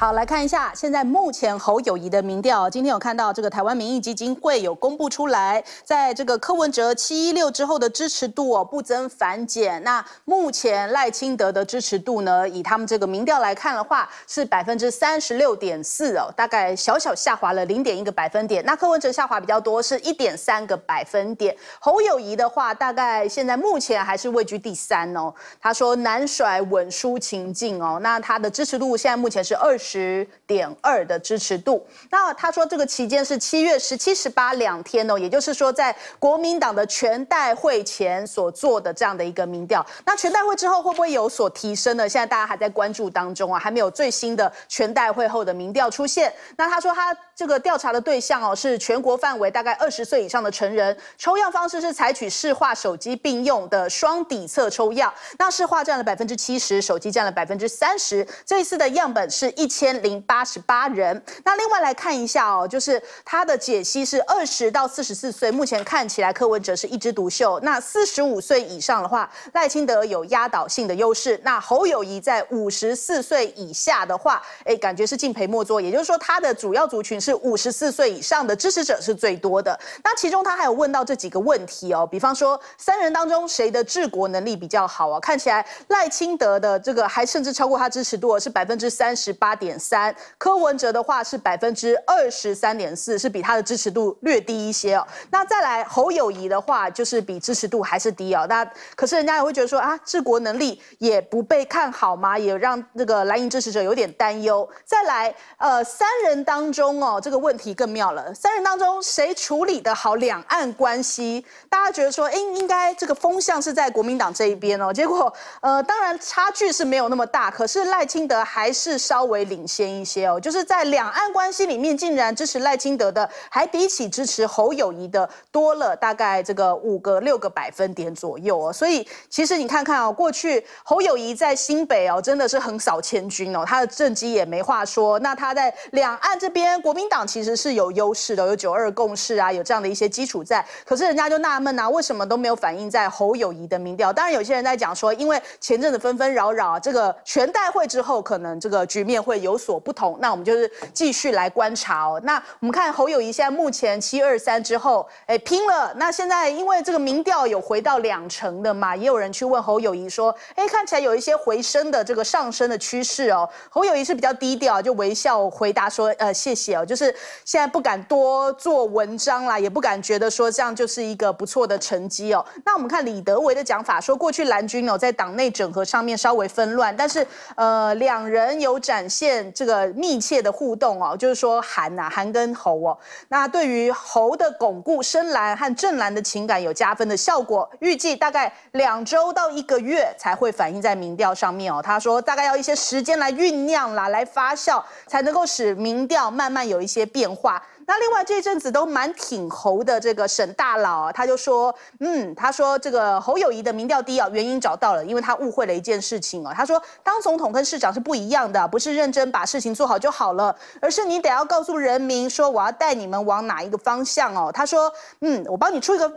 好，来看一下现在目前侯友谊的民调。今天有看到这个台湾民意基金会有公布出来，在这个柯文哲七一六之后的支持度哦不增反减。那目前赖清德的支持度呢？以他们这个民调来看的话，是百分之三十六点四哦，大概小小下滑了零点一个百分点。那柯文哲下滑比较多，是一点三个百分点。侯友谊的话，大概现在目前还是位居第三哦。他说难甩稳输情境哦，那他的支持度现在目前是二十。十点二的支持度。那他说这个期间是七月十七、十八两天哦，也就是说在国民党的全代会前所做的这样的一个民调。那全代会之后会不会有所提升呢？现在大家还在关注当中啊，还没有最新的全代会后的民调出现。那他说他这个调查的对象哦是全国范围，大概二十岁以上的成人。抽样方式是采取市话手机并用的双底侧抽样，那市话占了百分之七十，手机占了百分之三十。这一次的样本是一千。千零八十八人。那另外来看一下哦，就是他的解析是二十到四十四岁，目前看起来柯文哲是一枝独秀。那四十五岁以上的话，赖清德有压倒性的优势。那侯友谊在五十四岁以下的话，哎，感觉是敬陪末座。也就是说，他的主要族群是五十四岁以上的支持者是最多的。那其中他还有问到这几个问题哦，比方说三人当中谁的治国能力比较好啊？看起来赖清德的这个还甚至超过他支持度是百分之三十八点。点三，柯文哲的话是百分之二十三点四，是比他的支持度略低一些哦。那再来侯友谊的话，就是比支持度还是低哦。那可是人家也会觉得说啊，治国能力也不被看好嘛，也让那个蓝营支持者有点担忧。再来，呃，三人当中哦，这个问题更妙了。三人当中谁处理的好两岸关系，大家觉得说，哎，应该这个风向是在国民党这一边哦。结果，呃，当然差距是没有那么大，可是赖清德还是稍微领。领先一些哦，就是在两岸关系里面，竟然支持赖清德的还比起支持侯友谊的多了大概这个五个六个百分点左右哦。所以其实你看看哦，过去侯友谊在新北哦真的是横扫千军哦，他的政绩也没话说。那他在两岸这边，国民党其实是有优势的，有九二共识啊，有这样的一些基础在。可是人家就纳闷啊，为什么都没有反映在侯友谊的民调？当然，有些人在讲说，因为前阵子纷纷扰扰，这个全代会之后，可能这个局面会有。有所不同，那我们就是继续来观察哦。那我们看侯友谊现在目前七二三之后，哎，拼了。那现在因为这个民调有回到两成的嘛，也有人去问侯友谊说：“哎，看起来有一些回升的这个上升的趋势哦。”侯友谊是比较低调，就微笑回答说：“呃，谢谢哦，就是现在不敢多做文章啦，也不敢觉得说这样就是一个不错的成绩哦。”那我们看李德维的讲法说，过去蓝军哦在党内整合上面稍微纷乱，但是呃两人有展现。这个密切的互动哦，就是说韩啊，韩跟侯哦，那对于侯的巩固，深蓝和正蓝的情感有加分的效果，预计大概两周到一个月才会反映在民调上面哦。他说大概要一些时间来酝酿啦，来发酵，才能够使民调慢慢有一些变化。那另外这阵子都蛮挺侯的这个沈大佬，他就说，嗯，他说这个侯友谊的民调低啊，原因找到了，因为他误会了一件事情哦。他说，当总统跟市长是不一样的，不是认真把事情做好就好了，而是你得要告诉人民说我要带你们往哪一个方向哦。他说，嗯，我帮你出一个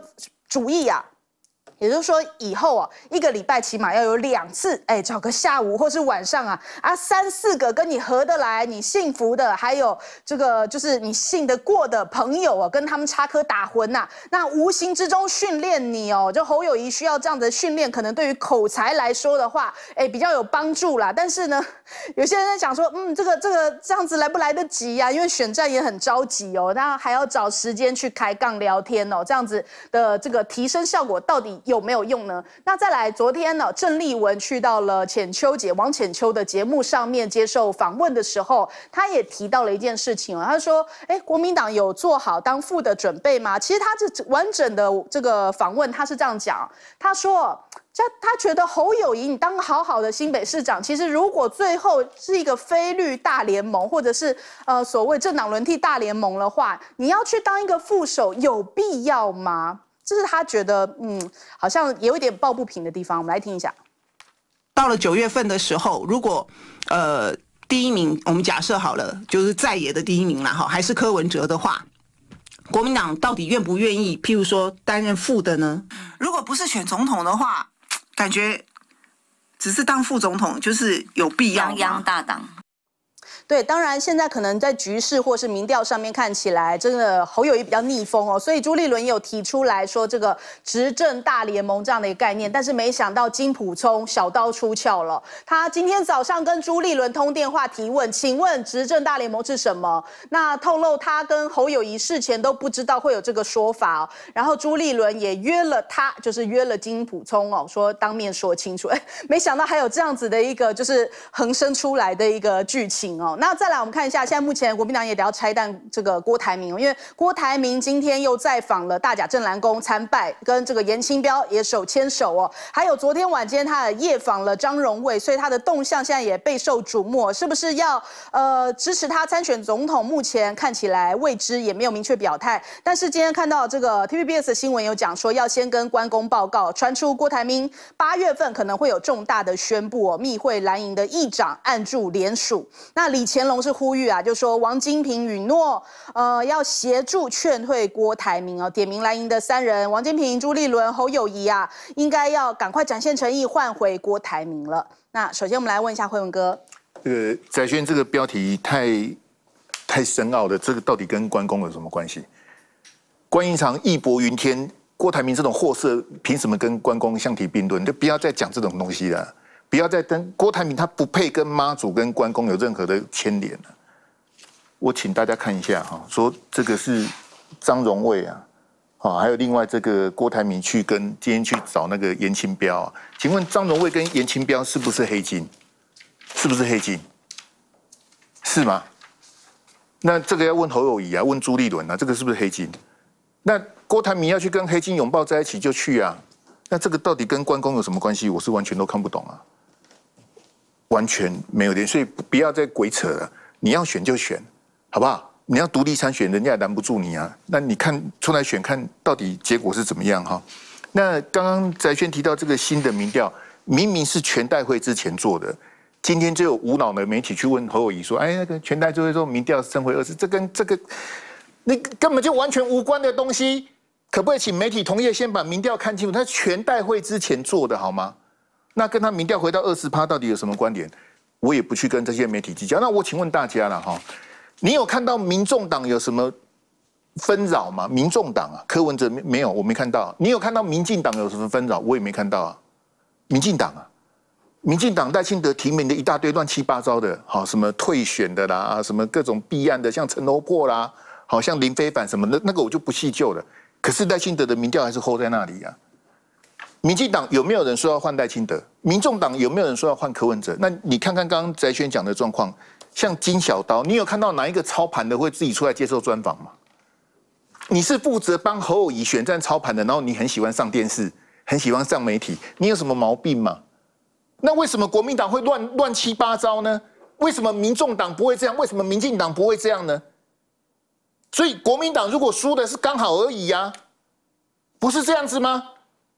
主意呀。也就是说，以后啊，一个礼拜起码要有两次，哎，找个下午或是晚上啊，啊，三四个跟你合得来、你幸福的，还有这个就是你信得过的朋友啊，跟他们插科打诨呐，那无形之中训练你哦，就侯友谊需要这样的训练，可能对于口才来说的话，哎，比较有帮助啦。但是呢。有些人在讲说，嗯，这个这个这样子来不来得及呀？因为选战也很着急哦，那还要找时间去开杠聊天哦，这样子的这个提升效果到底有没有用呢？那再来，昨天呢，郑丽文去到了浅秋姐王浅秋的节目上面接受访问的时候，他也提到了一件事情哦，他说：“哎，国民党有做好当副的准备吗？”其实他这完整的这个访问，他是这样讲，他说。他他觉得侯友谊你当个好好的新北市长，其实如果最后是一个非律大联盟，或者是呃所谓政党轮替大联盟的话，你要去当一个副手有必要吗？这是他觉得嗯好像有一点抱不平的地方。我们来听一下，到了九月份的时候，如果呃第一名我们假设好了，就是在野的第一名了哈，还是柯文哲的话，国民党到底愿不愿意，譬如说担任副的呢？如果不是选总统的话。感觉只是当副总统就是有必要吗？对，当然现在可能在局势或是民调上面看起来，真的侯友谊比较逆风哦，所以朱立伦也有提出来说这个执政大联盟这样的一个概念，但是没想到金普聪小刀出鞘了，他今天早上跟朱立伦通电话提问，请问执政大联盟是什么？那透露他跟侯友谊事前都不知道会有这个说法，然后朱立伦也约了他，就是约了金普聪哦，说当面说清楚，哎，没想到还有这样子的一个就是横生出来的一个剧情哦。那再来，我们看一下，现在目前国民党也得要拆弹，这个郭台铭，因为郭台铭今天又再访了大甲镇澜宫参拜，跟这个严清标也手牵手哦，还有昨天晚间他夜访了张荣卫，所以他的动向现在也备受瞩目，是不是要呃支持他参选总统？目前看起来未知，也没有明确表态。但是今天看到这个 T V B S 的新闻有讲说，要先跟关公报告，传出郭台铭八月份可能会有重大的宣布哦，密会蓝营的议长，按住联署，那李。乾隆是呼吁啊，就说王金平允诺，呃，要协助劝退郭台铭哦。点名来迎的三人，王金平、朱立伦、侯友谊啊，应该要赶快展现诚意，换回郭台铭了。那首先我们来问一下惠文哥，呃，翟轩这个标题太太深奥了，这个到底跟关公有什么关系？关云长义薄云天，郭台铭这种货色凭什么跟关公相提并论？就不要再讲这种东西了。不要再跟郭台铭，他不配跟妈祖、跟关公有任何的牵连了。我请大家看一下哈，说这个是张荣卫啊，啊，还有另外这个郭台铭去跟今天去找那个严清标啊，请问张荣卫跟严清标是不是黑金？是不是黑金？是吗？那这个要问侯友谊啊，问朱立伦啊，这个是不是黑金？那郭台铭要去跟黑金拥抱在一起就去啊？那这个到底跟关公有什么关系？我是完全都看不懂啊！完全没有的，所以不要再鬼扯了。你要选就选，好不好？你要独立参选，人家也拦不住你啊。那你看出来选，看到底结果是怎么样哈？那刚刚翟轩提到这个新的民调，明明是全代会之前做的，今天就有无脑的媒体去问侯友谊说：“哎，那个全代就会说民调升回二十，这跟这个你根本就完全无关的东西，可不可以请媒体同业先把民调看清楚？他全代会之前做的，好吗？”那跟他民调回到二十趴到底有什么关联？我也不去跟这些媒体计较。那我请问大家了哈，你有看到民众党有什么纷扰吗？民众党啊，柯文哲没有，我没看到。你有看到民进党有什么纷扰？我也没看到啊。民进党啊，民进党赖清德提名的一大堆乱七八糟的，好什么退选的啦，什么各种避案的，像陈罗破啦，好像林飞凡什么的，那个我就不细究了。可是赖清德的民调还是 hold 在那里啊。民进党有没有人说要换戴清德？民众党有没有人说要换柯文哲？那你看看刚刚翟轩讲的状况，像金小刀，你有看到哪一个操盘的会自己出来接受专访吗？你是负责帮侯友谊选战操盘的，然后你很喜欢上电视，很喜欢上媒体，你有什么毛病吗？那为什么国民党会乱乱七八糟呢？为什么民众党不会这样？为什么民进党不会这样呢？所以国民党如果输的是刚好而已呀，不是这样子吗？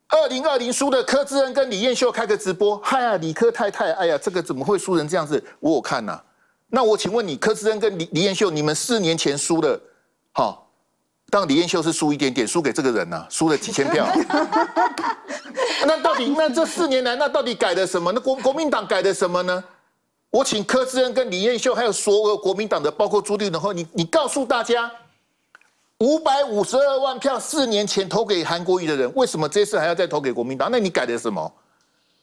二零二零输的柯志恩跟李彦秀开个直播，嗨呀，李柯太太，哎呀，这个怎么会输成这样子？我有看呐，那我请问你，柯志恩跟李李彦秀，你们四年前输的，好，当然李彦秀是输一点点，输给这个人呐，输了几千票。那到底那这四年来，那到底改的什么？那国国民党改的什么呢？我请柯志恩跟李彦秀，还有所有国民党的，包括朱立伦，后你你告诉大家。五百五十二万票，四年前投给韩国瑜的人，为什么这次还要再投给国民党？那你改了什么？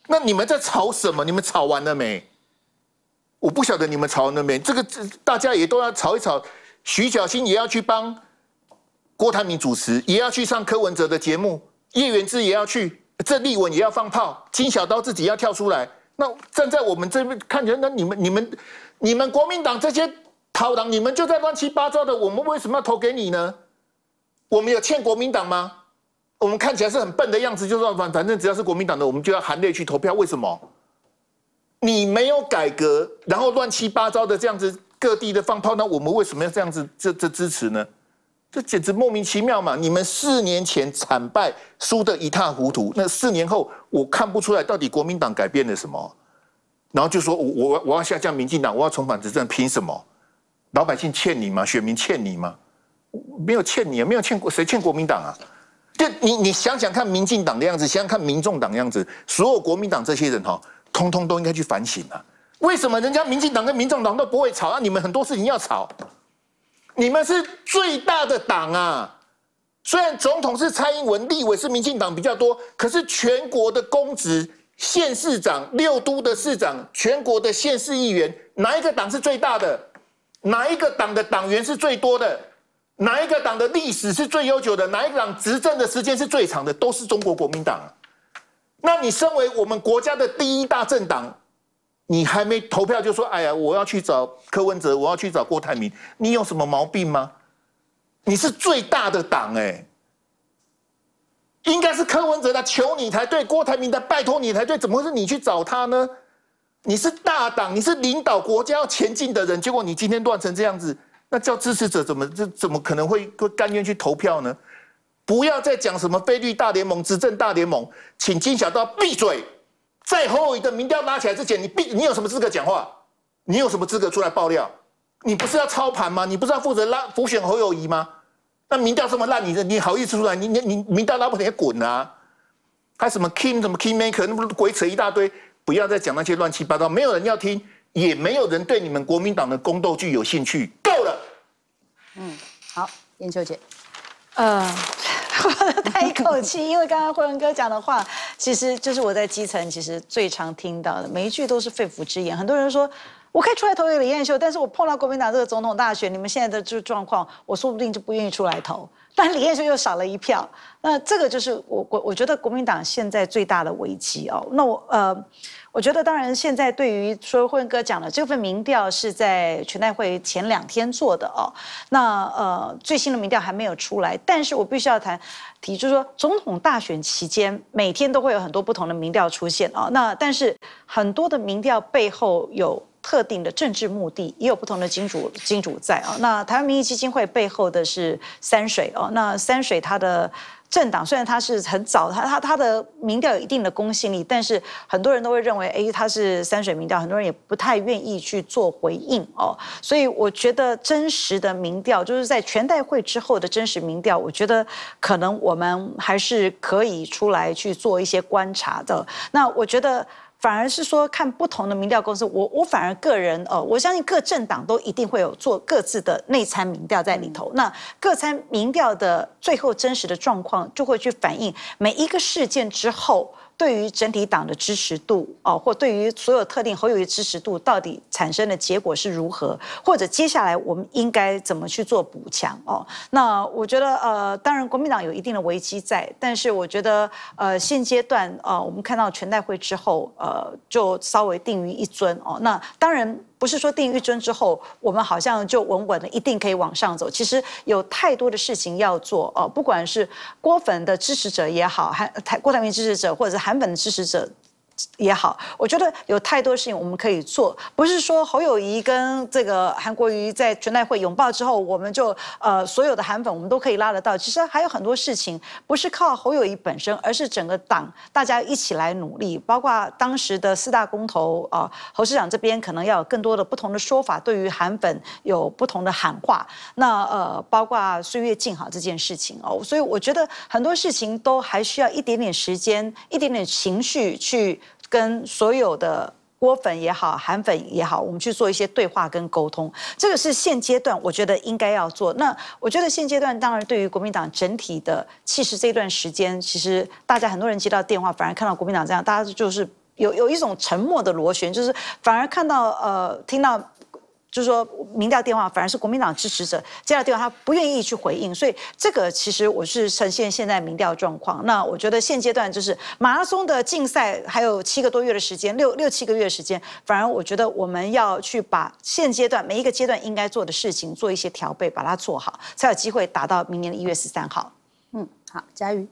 那你们在吵什么？你们吵完了没？我不晓得你们吵完了没。这个大家也都要吵一吵，徐小新也要去帮郭台铭主持，也要去上柯文哲的节目，叶元之也要去，郑立文也要放炮，金小刀自己要跳出来。那站在我们这边，看起来，那你们、你们、你们国民党这些。桃党，你们就在乱七八糟的，我们为什么要投给你呢？我们有欠国民党吗？我们看起来是很笨的样子，就是反反正只要是国民党的，我们就要含泪去投票。为什么？你没有改革，然后乱七八糟的这样子，各地的放炮，那我们为什么要这样子这这支持呢？这简直莫名其妙嘛！你们四年前惨败，输得一塌糊涂，那四年后我看不出来到底国民党改变了什么，然后就说我我我要下降民进党，我要重返执政，凭什么？老百姓欠你吗？选民欠你吗？没有欠你，没有欠过谁欠国民党啊？就你，你想想看，民进党的样子，想想看民众党的样子，所有国民党这些人哈，通通都应该去反省啊！为什么人家民进党跟民众党都不会吵，啊？你们很多事情要吵？你们是最大的党啊！虽然总统是蔡英文，立委是民进党比较多，可是全国的公职、县市长、六都的市长、全国的县市议员，哪一个党是最大的？哪一个党的党员是最多的？哪一个党的历史是最悠久的？哪一个党执政的时间是最长的？都是中国国民党。那你身为我们国家的第一大政党，你还没投票就说：“哎呀，我要去找柯文哲，我要去找郭台铭。”你有什么毛病吗？你是最大的党哎，应该是柯文哲来求你才对，郭台铭来拜托你才对，怎么会是你去找他呢？你是大党，你是领导国家要前进的人，结果你今天乱成这样子，那叫支持者怎么这怎么可能会甘愿去投票呢？不要再讲什么菲律大联盟、执政大联盟，请金小刀闭嘴！在侯友宜的民调拉起来之前，你闭，你有什么资格讲话？你有什么资格出来爆料？你不是要操盘吗？你不是要负责拉浮选侯友宜吗？那民调这么烂，你你好意思出来？你你你民调拉不起来滚啊！还什么 k i n g 什么 k i n g maker，那么鬼扯一大堆。不要再讲那些乱七八糟，没有人要听，也没有人对你们国民党的宫斗剧有兴趣，够了。嗯，好，燕秀姐，嗯，我叹一口气，因为刚刚辉文哥讲的话，其实就是我在基层其实最常听到的，每一句都是肺腑之言。很多人说，我可以出来投给李燕秀，但是我碰到国民党这个总统大选，你们现在的这状况，我说不定就不愿意出来投。但李彦秀又少了一票，那这个就是我我我觉得国民党现在最大的危机哦。那我呃，我觉得当然现在对于说辉文哥讲的这份民调是在全代会前两天做的哦。那呃最新的民调还没有出来，但是我必须要谈，提，就是说总统大选期间每天都会有很多不同的民调出现哦。那但是很多的民调背后有。特定的政治目的也有不同的金主金主在啊。那台湾民意基金会背后的是三水哦。那三水它的政党虽然它是很早，它它它的民调有一定的公信力，但是很多人都会认为，哎，它是三水民调，很多人也不太愿意去做回应哦。所以我觉得真实的民调就是在全代会之后的真实民调，我觉得可能我们还是可以出来去做一些观察的。那我觉得。反而是说，看不同的民调公司，我我反而个人，呃，我相信各政党都一定会有做各自的内参民调在里头，那各参民调的最后真实的状况，就会去反映每一个事件之后。对于整体党的支持度哦，或对于所有特定候友的支持度，到底产生的结果是如何？或者接下来我们应该怎么去做补强哦？那我觉得呃，当然国民党有一定的危机在，但是我觉得呃，现阶段呃，我们看到全代会之后呃，就稍微定于一尊哦。那当然。不是说定一尊之后，我们好像就稳稳的一定可以往上走。其实有太多的事情要做哦，不管是郭粉的支持者也好，还郭台铭支持者，或者是韩粉的支持者。也好，我觉得有太多事情我们可以做，不是说侯友谊跟这个韩国瑜在全代会拥抱之后，我们就呃所有的韩粉我们都可以拉得到。其实还有很多事情，不是靠侯友谊本身，而是整个党大家一起来努力。包括当时的四大公投啊，侯市长这边可能要有更多的不同的说法，对于韩粉有不同的喊话。那呃，包括岁月静好这件事情哦，所以我觉得很多事情都还需要一点点时间，一点点情绪去。跟所有的锅粉也好，韩粉也好，我们去做一些对话跟沟通，这个是现阶段我觉得应该要做。那我觉得现阶段当然对于国民党整体的气势，这段时间其实大家很多人接到电话，反而看到国民党这样，大家就是有有一种沉默的螺旋，就是反而看到呃听到。就是说，民调电话反而是国民党支持者接到电话，他不愿意去回应，所以这个其实我是呈现现在民调状况。那我觉得现阶段就是马拉松的竞赛还有七个多月的时间，六六七个月的时间，反而我觉得我们要去把现阶段每一个阶段应该做的事情做一些调备，把它做好，才有机会打到明年的一月十三号。嗯，好，嘉瑜。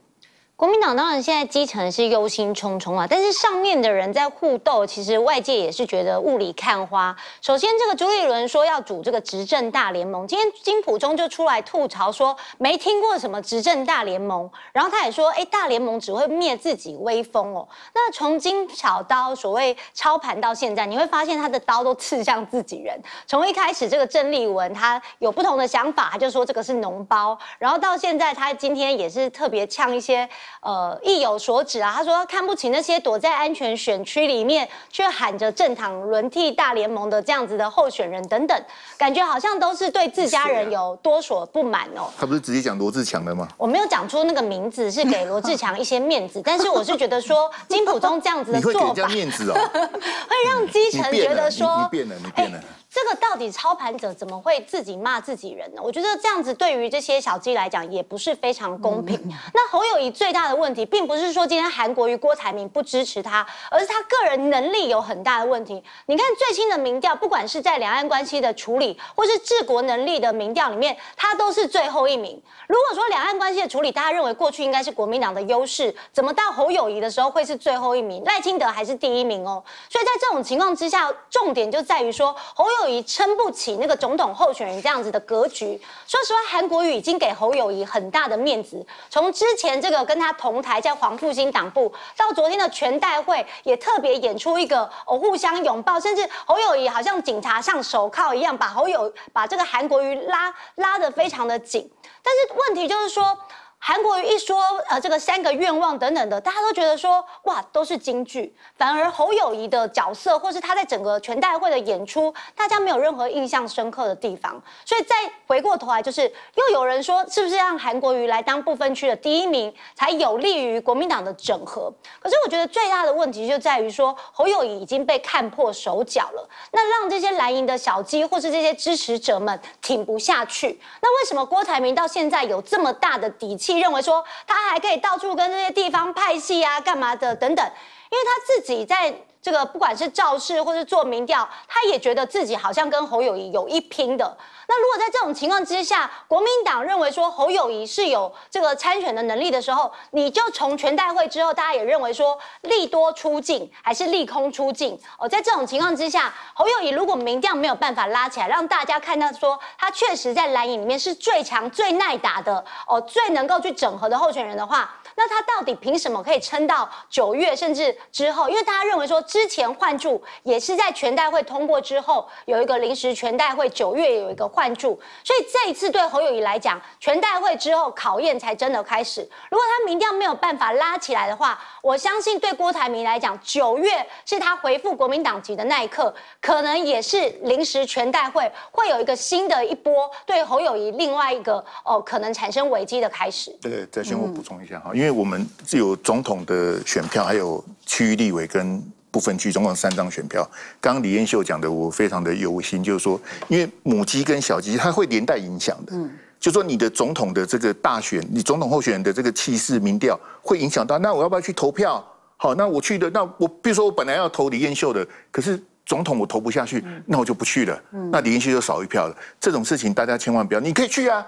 国民党当然现在基层是忧心忡忡啊，但是上面的人在互斗，其实外界也是觉得雾里看花。首先，这个朱立伦说要组这个执政大联盟，今天金普中就出来吐槽说没听过什么执政大联盟，然后他也说，哎，大联盟只会灭自己威风哦。那从金小刀所谓操盘到现在，你会发现他的刀都刺向自己人。从一开始这个郑丽文他有不同的想法，他就说这个是脓包，然后到现在他今天也是特别呛一些。呃，意有所指啊。他说看不起那些躲在安全选区里面，却喊着正党轮替大联盟的这样子的候选人等等，感觉好像都是对自家人有多所不满哦。他不是直接讲罗志强的吗？我没有讲出那个名字，是给罗志强一些面子。但是我是觉得说，金普通这样子的做法，面子哦，会让基层觉得说，你变了，你变了。这个到底操盘者怎么会自己骂自己人呢？我觉得这样子对于这些小鸡来讲，也不是非常公平。那侯友谊最大。大的问题，并不是说今天韩国瑜郭台铭不支持他，而是他个人能力有很大的问题。你看最新的民调，不管是在两岸关系的处理，或是治国能力的民调里面，他都是最后一名。如果说两岸关系的处理，大家认为过去应该是国民党的优势，怎么到侯友谊的时候会是最后一名？赖清德还是第一名哦。所以在这种情况之下，重点就在于说侯友谊撑不起那个总统候选人这样子的格局。说实话，韩国瑜已经给侯友谊很大的面子，从之前这个跟他。同台在黄复兴党部，到昨天的全代会也特别演出一个哦，互相拥抱，甚至侯友宜好像警察上手铐一样，把侯友把这个韩国瑜拉拉的非常的紧，但是问题就是说。韩国瑜一说，呃，这个三个愿望等等的，大家都觉得说，哇，都是金句。反而侯友谊的角色，或是他在整个全代会的演出，大家没有任何印象深刻的地方。所以再回过头来，就是又有人说，是不是让韩国瑜来当不分区的第一名，才有利于国民党的整合？可是我觉得最大的问题就在于说，侯友谊已经被看破手脚了，那让这些蓝营的小鸡或是这些支持者们挺不下去。那为什么郭台铭到现在有这么大的底气？认为说，他还可以到处跟这些地方派系啊，干嘛的等等，因为他自己在。这个不管是造势或是做民调，他也觉得自己好像跟侯友谊有一拼的。那如果在这种情况之下，国民党认为说侯友谊是有这个参选的能力的时候，你就从全代会之后，大家也认为说利多出境还是利空出境哦。在这种情况之下，侯友谊如果民调没有办法拉起来，让大家看到说他确实在蓝营里面是最强、最耐打的哦，最能够去整合的候选人的话。那他到底凭什么可以撑到九月甚至之后？因为大家认为说，之前换注也是在全代会通过之后有一个临时全代会，九月有一个换注，所以这一次对侯友谊来讲，全代会之后考验才真的开始。如果他民调没有办法拉起来的话，我相信对郭台铭来讲，九月是他回复国民党籍的那一刻，可能也是临时全代会会有一个新的一波对侯友谊另外一个哦，可能产生危机的开始。对，再先我补充一下哈，因为。为我们有总统的选票，还有区域立委跟部分区，总共三张选票。刚刚李彦秀讲的，我非常的忧心，就是说，因为母鸡跟小鸡，它会连带影响的。嗯，就说你的总统的这个大选，你总统候选人的这个气势、民调，会影响到。那我要不要去投票？好，那我去的，那我比如说我本来要投李彦秀的，可是总统我投不下去，那我就不去了。那李彦秀就少一票了。这种事情大家千万不要，你可以去啊。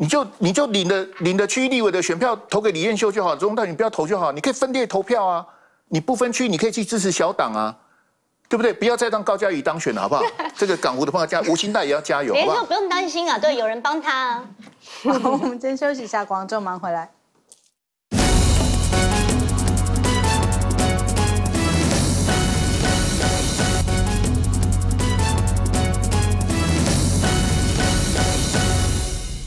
你就你就领的领的区域立委的选票投给李彦秀就好，中道你不要投就好，你可以分裂投票啊，你不分区你可以去支持小党啊，对不对？不要再让高嘉瑜当选了，好不好？这个港湖的朋友加吴兴代也要加油，李彦不用担心啊，对，有人帮他。好，我们先休息一下，广州忙回来。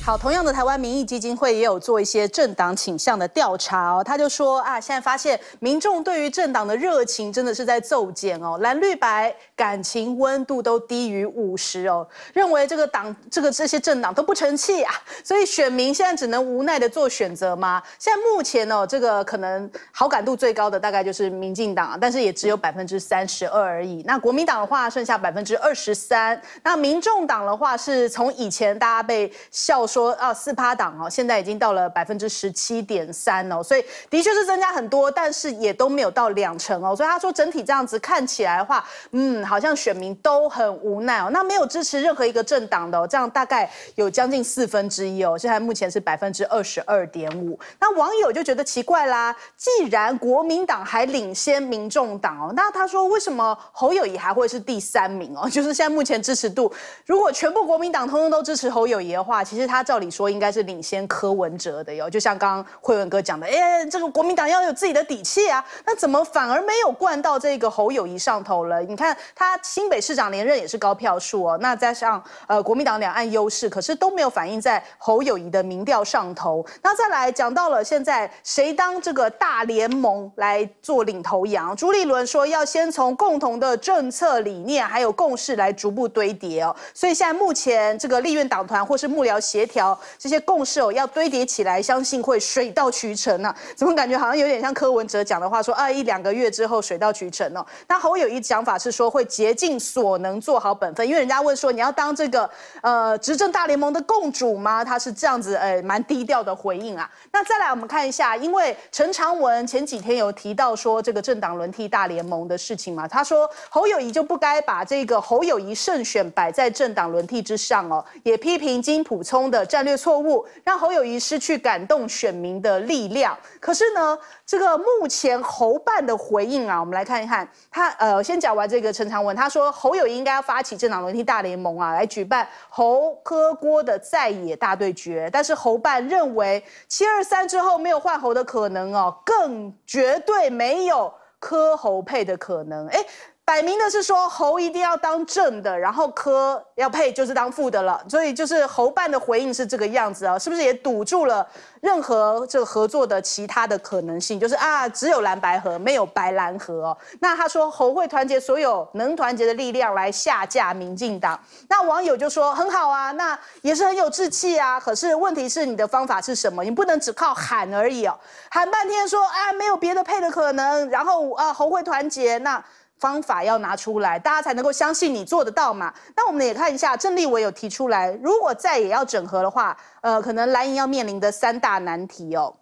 好，同样的，台湾民意基金会也有做一些政党倾向的调查哦。他就说啊，现在发现民众对于政党的热情真的是在骤减哦。蓝绿白感情温度都低于五十哦，认为这个党、这个这些政党都不成器啊，所以选民现在只能无奈的做选择吗？现在目前呢，这个可能好感度最高的大概就是民进党，但是也只有百分之三十二而已。那国民党的话，剩下百分之二十三。那民众党的话，是从以前大家被笑。说啊，四趴党哦，现在已经到了百分之十七点三哦，所以的确是增加很多，但是也都没有到两成哦，所以他说整体这样子看起来的话，嗯，好像选民都很无奈哦。那没有支持任何一个政党的哦，这样大概有将近四分之一哦，现在目前是百分之二十二点五。那网友就觉得奇怪啦，既然国民党还领先民众党哦，那他说为什么侯友谊还会是第三名哦？就是现在目前支持度，如果全部国民党通通都支持侯友谊的话，其实他。照理说应该是领先柯文哲的哟，就像刚刚慧文哥讲的，哎，这个国民党要有自己的底气啊，那怎么反而没有灌到这个侯友谊上头了？你看他新北市长连任也是高票数哦，那加上呃国民党两岸优势，可是都没有反映在侯友谊的民调上头。那再来讲到了现在，谁当这个大联盟来做领头羊？朱立伦说要先从共同的政策理念还有共识来逐步堆叠哦，所以现在目前这个立院党团或是幕僚协。条这些共识哦，要堆叠起来，相信会水到渠成啊。怎么感觉好像有点像柯文哲讲的话，说啊一两个月之后水到渠成哦。那侯友谊讲法是说会竭尽所能做好本分，因为人家问说你要当这个呃执政大联盟的共主吗？他是这样子呃蛮低调的回应啊。那再来我们看一下，因为陈长文前几天有提到说这个政党轮替大联盟的事情嘛，他说侯友谊就不该把这个侯友谊胜选摆在政党轮替之上哦，也批评金普聪的。战略错误，让侯友谊失去感动选民的力量。可是呢，这个目前侯办的回应啊，我们来看一看。他呃，先讲完这个陈长文，他说侯友谊应该要发起政党轮替大联盟啊，来举办侯科郭的在野大对决。但是侯办认为，七二三之后没有换侯的可能哦，更绝对没有科侯配的可能。哎。摆明的是说侯一定要当正的，然后柯要配就是当副的了，所以就是侯办的回应是这个样子啊，是不是也堵住了任何这个合作的其他的可能性？就是啊，只有蓝白河，没有白蓝河、哦。那他说侯会团结所有能团结的力量来下架民进党，那网友就说很好啊，那也是很有志气啊。可是问题是你的方法是什么？你不能只靠喊而已哦，喊半天说啊没有别的配的可能，然后啊侯会团结那。方法要拿出来，大家才能够相信你做得到嘛。那我们也看一下，郑立伟有提出来，如果再也要整合的话，呃，可能蓝营要面临的三大难题哦。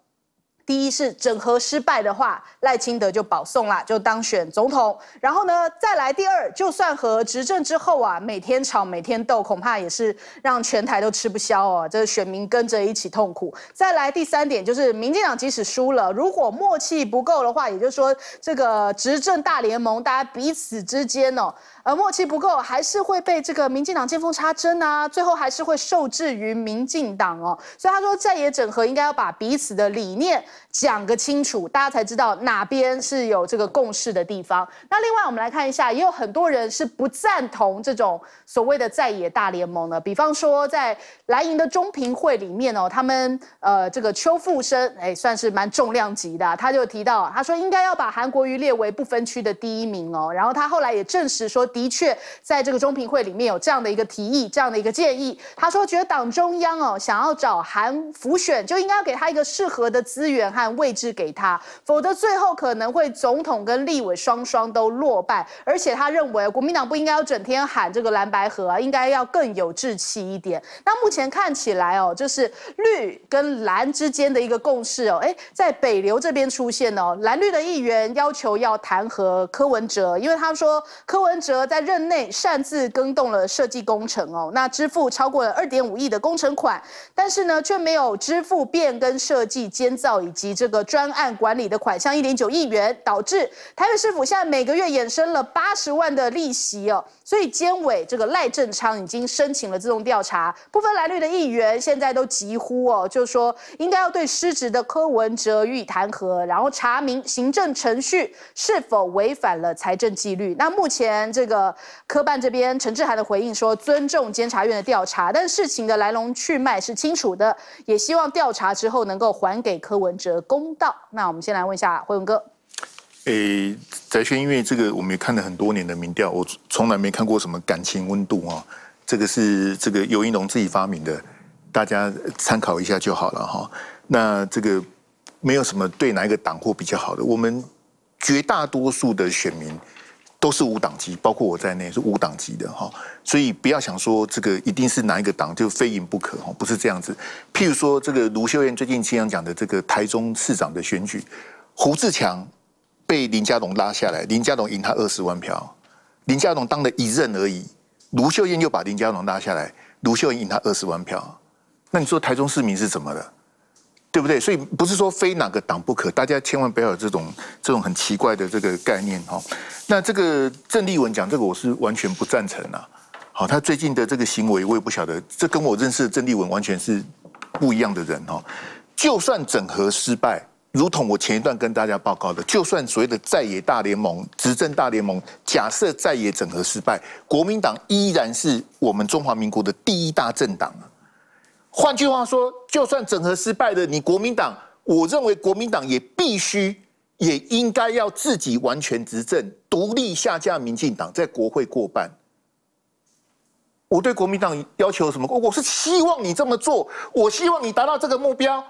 第一是整合失败的话，赖清德就保送啦，就当选总统。然后呢，再来第二，就算和执政之后啊，每天吵每天斗，恐怕也是让全台都吃不消哦。这选民跟着一起痛苦。再来第三点，就是民进党即使输了，如果默契不够的话，也就是说这个执政大联盟，大家彼此之间哦。而默契不够，还是会被这个民进党见缝插针啊，最后还是会受制于民进党哦。所以他说，在野整合应该要把彼此的理念。讲个清楚，大家才知道哪边是有这个共识的地方。那另外我们来看一下，也有很多人是不赞同这种所谓的在野大联盟的。比方说，在蓝营的中评会里面哦，他们呃这个邱富生，哎，算是蛮重量级的。他就提到，他说应该要把韩国瑜列为不分区的第一名哦。然后他后来也证实说，的确在这个中评会里面有这样的一个提议，这样的一个建议。他说觉得党中央哦，想要找韩复选，就应该要给他一个适合的资源哈。位置给他，否则最后可能会总统跟立委双双都落败。而且他认为国民党不应该要整天喊这个蓝白啊，应该要更有志气一点。那目前看起来哦，就是绿跟蓝之间的一个共识哦，哎，在北流这边出现哦，蓝绿的议员要求要弹劾柯文哲，因为他说柯文哲在任内擅自更动了设计工程哦，那支付超过了二点五亿的工程款，但是呢却没有支付变更设计监造以及。这个专案管理的款项一点九亿元，导致台北市府现在每个月衍生了八十万的利息哦。所以监委这个赖正昌已经申请了自动调查，部分蓝绿的议员现在都急呼哦，就是说应该要对失职的柯文哲予以弹劾，然后查明行政程序是否违反了财政纪律。那目前这个科办这边陈志涵的回应说，尊重监察院的调查，但事情的来龙去脉是清楚的，也希望调查之后能够还给柯文哲。公道，那我们先来问一下辉文哥。诶，翟轩，因为这个我们也看了很多年的民调，我从来没看过什么感情温度啊，这个是这个尤一龙自己发明的，大家参考一下就好了哈。那这个没有什么对哪一个党或比较好的，我们绝大多数的选民。都是无党籍，包括我在内是无党籍的哈，所以不要想说这个一定是哪一个党就非赢不可哦，不是这样子。譬如说，这个卢秀燕最近经常讲的这个台中市长的选举，胡志强被林佳龙拉下来，林佳龙赢他二十万票，林佳龙当了一任而已，卢秀燕又把林佳龙拉下来，卢秀燕赢他二十万票，那你说台中市民是怎么的？对不对？所以不是说非哪个党不可，大家千万不要有这种这种很奇怪的这个概念哈。那这个郑丽文讲这个，我是完全不赞成啊。好，他最近的这个行为，我也不晓得，这跟我认识的郑丽文完全是不一样的人哈。就算整合失败，如同我前一段跟大家报告的，就算所谓的在野大联盟、执政大联盟，假设在野整合失败，国民党依然是我们中华民国的第一大政党啊。换句话说，就算整合失败了，你国民党，我认为国民党也必须、也应该要自己完全执政、独立下架民进党，在国会过半。我对国民党要求什么？我是希望你这么做，我希望你达到这个目标。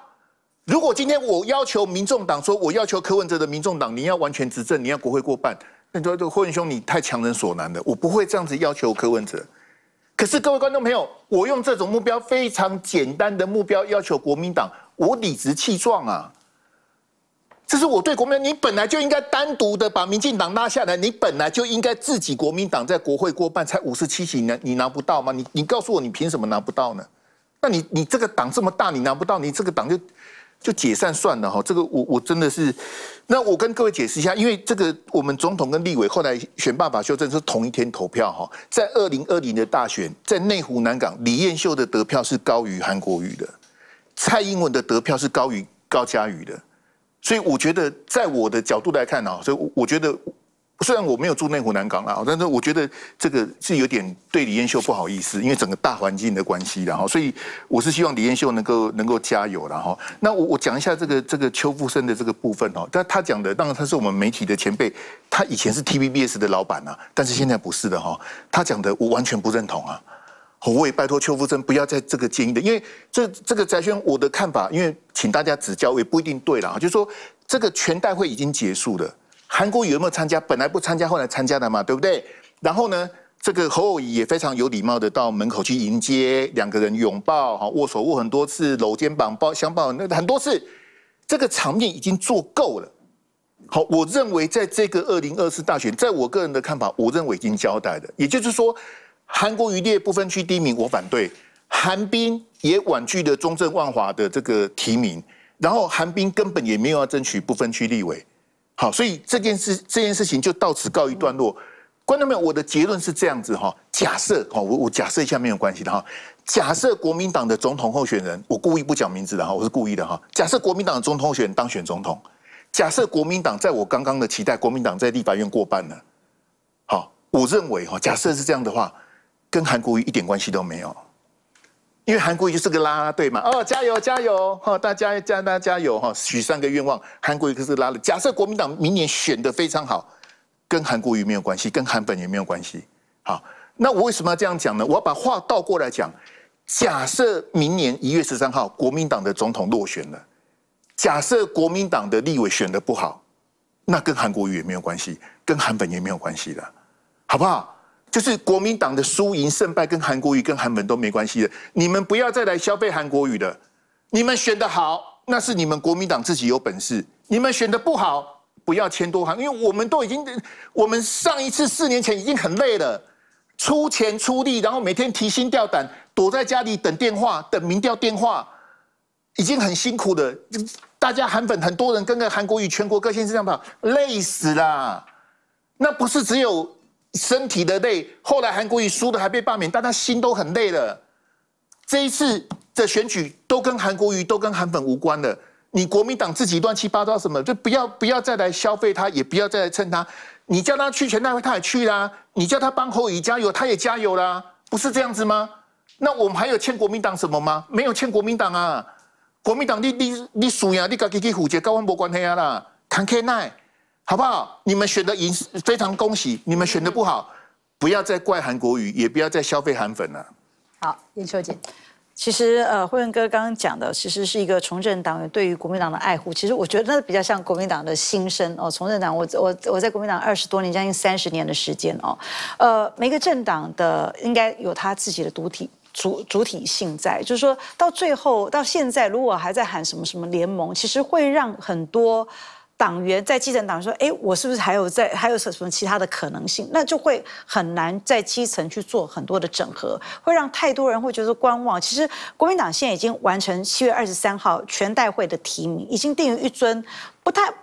如果今天我要求民众党说，我要求柯文哲的民众党，你要完全执政，你要国会过半，你说这柯文兄，你太强人所难了。我不会这样子要求柯文哲。可是各位观众朋友，我用这种目标非常简单的目标要求国民党，我理直气壮啊！这是我对国民党，你本来就应该单独的把民进党拉下来，你本来就应该自己国民党在国会过半，才五十七席，你你拿不到吗？你你告诉我，你凭什么拿不到呢？那你你这个党这么大，你拿不到，你这个党就。就解散算了哈，这个我我真的是，那我跟各位解释一下，因为这个我们总统跟立委后来选办法修正是同一天投票哈，在二零二零的大选，在内湖南港，李彦秀的得票是高于韩国瑜的，蔡英文的得票是高于高嘉瑜的，所以我觉得在我的角度来看呢，所以我觉得。虽然我没有住内湖南港啦，但是我觉得这个是有点对李彦秀不好意思，因为整个大环境的关系然后，所以我是希望李彦秀能够能够加油然哈。那我我讲一下这个这个邱富生的这个部分哦，但他讲的当然他是我们媒体的前辈，他以前是 TVBS 的老板啊，但是现在不是的哈。他讲的我完全不认同啊，我也拜托邱富生不要在这个建议的，因为这这个翟轩我的看法，因为请大家指教也不一定对了哈，就是说这个全代会已经结束了。韩国瑜有没有参加？本来不参加，后来参加的嘛，对不对？然后呢，这个侯友宜也非常有礼貌的到门口去迎接，两个人拥抱，哈，握手握很多次，搂肩膀抱相抱，那很多次，这个场面已经做够了。好，我认为在这个二零二四大选，在我个人的看法，我认为已经交代了。也就是说，韩国瑜列不分区一名，我反对；韩冰也婉拒了中正万华的这个提名，然后韩冰根本也没有要争取不分区立委。好，所以这件事这件事情就到此告一段落。观众朋友，我的结论是这样子哈，假设哈，我我假设一下没有关系的哈，假设国民党的总统候选人，我故意不讲名字的哈，我是故意的哈，假设国民党的总统候选人当选总统，假设国民党在我刚刚的期待，国民党在立法院过半了，好，我认为哈，假设是这样的话，跟韩国瑜一点关系都没有。因为韩国瑜就是个拉拉队嘛，哦，加油加油，哈，大家加大家加油哈，许三个愿望，韩国瑜可是拉了。假设国民党明年选的非常好，跟韩国瑜没有关系，跟韩本也没有关系。好，那我为什么要这样讲呢？我要把话倒过来讲，假设明年一月十三号国民党的总统落选了，假设国民党的立委选的不好，那跟韩国瑜也没有关系，跟韩本也没有关系的，好不好？就是国民党的输赢胜败跟韩国语跟韩文都没关系的，你们不要再来消费韩国语的。你们选的好，那是你们国民党自己有本事；你们选的不好，不要千多韩，因为我们都已经，我们上一次四年前已经很累了，出钱出力，然后每天提心吊胆，躲在家里等电话、等民调电话，已经很辛苦的。大家韩粉很多人跟着韩国语全国各县市这样跑，累死了。那不是只有。身体的累，后来韩国瑜输的还被罢免，但他心都很累了。这一次的选举都跟韩国瑜都跟韩粉无关了。你国民党自己乱七八糟什么，就不要不要再来消费他，也不要再来蹭他。你叫他去全台，他也去啦；你叫他帮侯友加油，他也加油啦。不是这样子吗？那我们还有欠国民党什么吗？没有欠国民党啊。国民党你你你输呀，你搞 k 去虎结跟我们没关系啦，扛开耐。好不好？你们选的赢，非常恭喜！你们选的不好，不要再怪韩国语，也不要再消费韩粉了。好，尹秀姐。其实，呃，辉文哥刚刚讲的，其实是一个从政党员对于国民党的爱护。其实，我觉得比较像国民党的心声哦。从政党，我我我在国民党二十多年，将近三十年的时间哦。呃，每个政党的应该有他自己的独体主主体性在，就是说到最后到现在，如果还在喊什么什么联盟，其实会让很多。党员在基层党员说：“哎，我是不是还有在还有什什么其他的可能性？那就会很难在基层去做很多的整合，会让太多人会觉得观望。其实，国民党现在已经完成七月二十三号全代会的提名，已经定于一尊，不太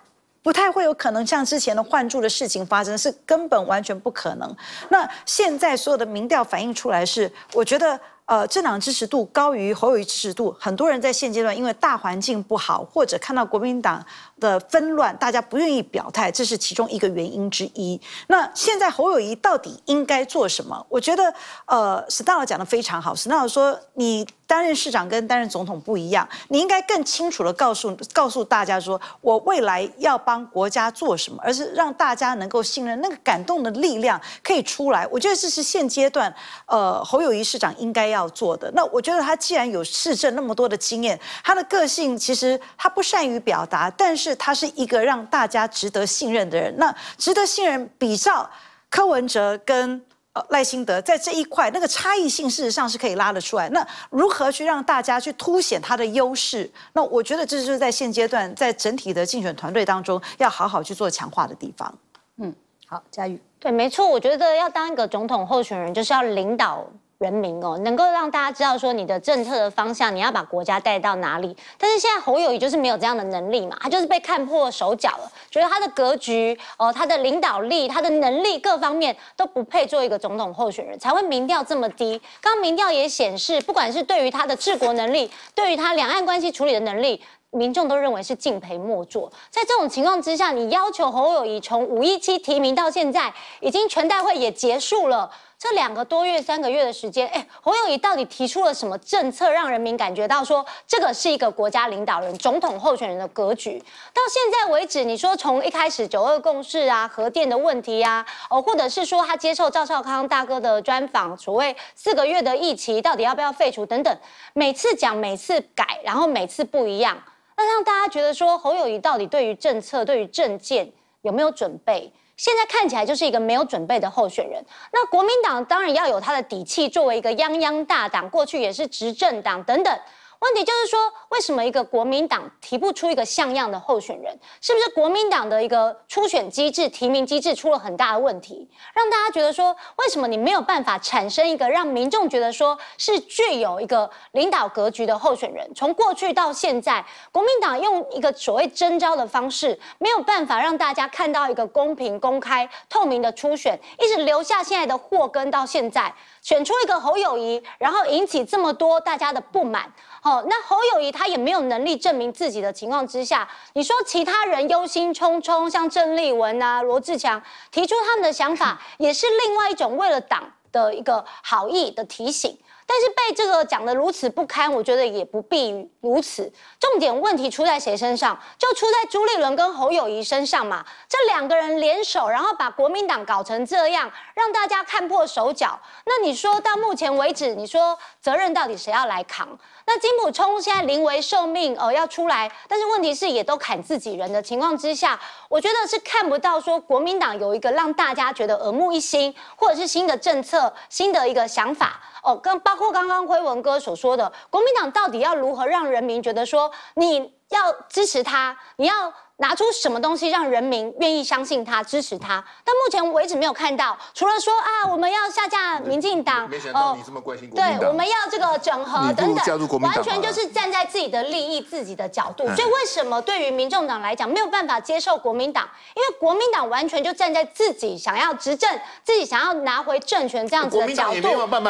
不太会有可能像之前的换柱的事情发生，是根本完全不可能。那现在所有的民调反映出来是，我觉得。”呃，政党支持度高于侯友谊支持度，很多人在现阶段因为大环境不好，或者看到国民党的纷乱，大家不愿意表态，这是其中一个原因之一。那现在侯友谊到底应该做什么？我觉得，呃，史大佬讲的非常好。史大佬说，你担任市长跟担任总统不一样，你应该更清楚的告诉告诉大家，说我未来要帮国家做什么，而是让大家能够信任，那个感动的力量可以出来。我觉得这是现阶段，呃，侯友谊市长应该要。要做的那，我觉得他既然有市政那么多的经验，他的个性其实他不善于表达，但是他是一个让大家值得信任的人。那值得信任，比照柯文哲跟赖清德在这一块那个差异性，事实上是可以拉得出来。那如何去让大家去凸显他的优势？那我觉得这就是在现阶段在整体的竞选团队当中要好好去做强化的地方。嗯，好，佳宇，对，没错，我觉得要当一个总统候选人，就是要领导。人民哦，能够让大家知道说你的政策的方向，你要把国家带到哪里。但是现在侯友谊就是没有这样的能力嘛，他就是被看破手脚了，觉得他的格局哦，他的领导力、他的能力各方面都不配做一个总统候选人，才会民调这么低。刚民调也显示，不管是对于他的治国能力，对于他两岸关系处理的能力，民众都认为是敬陪末座。在这种情况之下，你要求侯友谊从五一七提名到现在，已经全代会也结束了。这两个多月、三个月的时间，哎，侯友谊到底提出了什么政策，让人民感觉到说这个是一个国家领导人、总统候选人的格局？到现在为止，你说从一开始九二共识啊、核电的问题呀，哦，或者是说他接受赵少康大哥的专访，所谓四个月的疫情到底要不要废除等等，每次讲每次改，然后每次不一样，那让大家觉得说侯友谊到底对于政策、对于政见有没有准备？现在看起来就是一个没有准备的候选人。那国民党当然要有他的底气，作为一个泱泱大党，过去也是执政党等等。问题就是说，为什么一个国民党提不出一个像样的候选人？是不是国民党的一个初选机制、提名机制出了很大的问题，让大家觉得说，为什么你没有办法产生一个让民众觉得说是具有一个领导格局的候选人？从过去到现在，国民党用一个所谓征招的方式，没有办法让大家看到一个公平、公开、透明的初选，一直留下现在的祸根到现在。选出一个侯友谊，然后引起这么多大家的不满，哦，那侯友谊他也没有能力证明自己的情况之下，你说其他人忧心忡忡，像郑丽文啊、罗志强提出他们的想法，也是另外一种为了党的一个好意的提醒。但是被这个讲的如此不堪，我觉得也不必如此。重点问题出在谁身上？就出在朱立伦跟侯友谊身上嘛。这两个人联手，然后把国民党搞成这样，让大家看破手脚。那你说到目前为止，你说责任到底谁要来扛？那金普冲现在临危受命，呃，要出来，但是问题是也都砍自己人的情况之下，我觉得是看不到说国民党有一个让大家觉得耳目一新，或者是新的政策、新的一个想法哦。跟包括刚刚辉文哥所说的，国民党到底要如何让人民觉得说你要支持他，你要。拿出什么东西让人民愿意相信他、支持他？但目前为止没有看到，除了说啊，我们要下架民进党，没想到你这么关心国民党，对，我们要这个整合等等，完全就是站在自己的利益、自己的角度。所以为什么对于民众党来讲没有办法接受国民党？因为国民党完全就站在自己想要执政、自己想要拿回政权这样子的角度，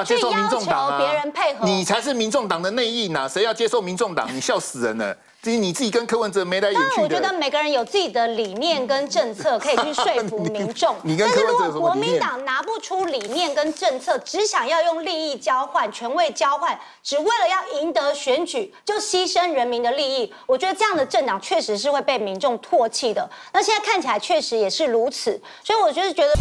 去要求别人有合。法你才是民众党的内应呢，谁要接受民众党？你笑死人了！至是你自己跟柯文哲眉来眼去的。我觉得每个人有自己的理念跟政策，可以去说服民众。你跟柯文哲但是如果国民党拿不出理念跟政策，只想要用利益交换、权位交换，只为了要赢得选举，就牺牲人民的利益，我觉得这样的政党确实是会被民众唾弃的。那现在看起来确实也是如此，所以我就是觉得。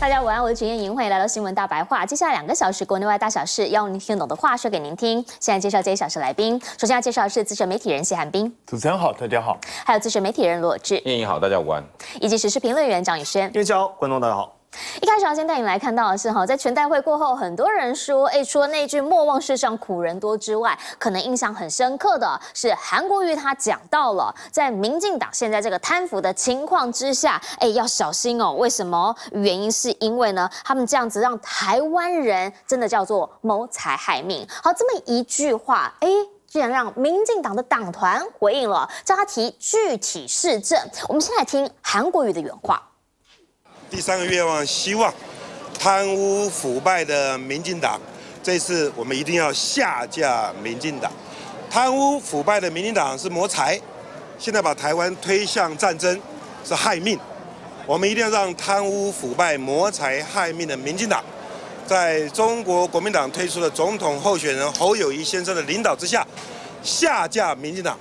大家晚安，我是陈燕莹，欢迎来到新闻大白话。接下来两个小时国内外大小事，用您听懂的话说给您听。现在介绍这一小时来宾，首先要介绍的是资深媒体人谢寒冰，主持人好，大家好。还有资深媒体人罗志，燕莹好，大家午安。以及时事评论员张宇轩，大娇，观众大家好。一开始，首先带你来看到的是哈，在全代会过后，很多人说，哎，除了那句“莫忘世上苦人多”之外，可能印象很深刻的是韩国瑜他讲到了，在民进党现在这个贪腐的情况之下，哎，要小心哦。为什么？原因是因为呢，他们这样子让台湾人真的叫做谋财害命。好，这么一句话，哎，竟然让民进党的党团回应了，叫他提具体市政。我们先来听韩国瑜的原话。第三个愿望，希望贪污腐败的民进党，这次我们一定要下架民进党。贪污腐败的民进党是谋财，现在把台湾推向战争是害命。我们一定要让贪污腐败、谋财害命的民进党，在中国国民党推出的总统候选人侯友谊先生的领导之下，下架民进党。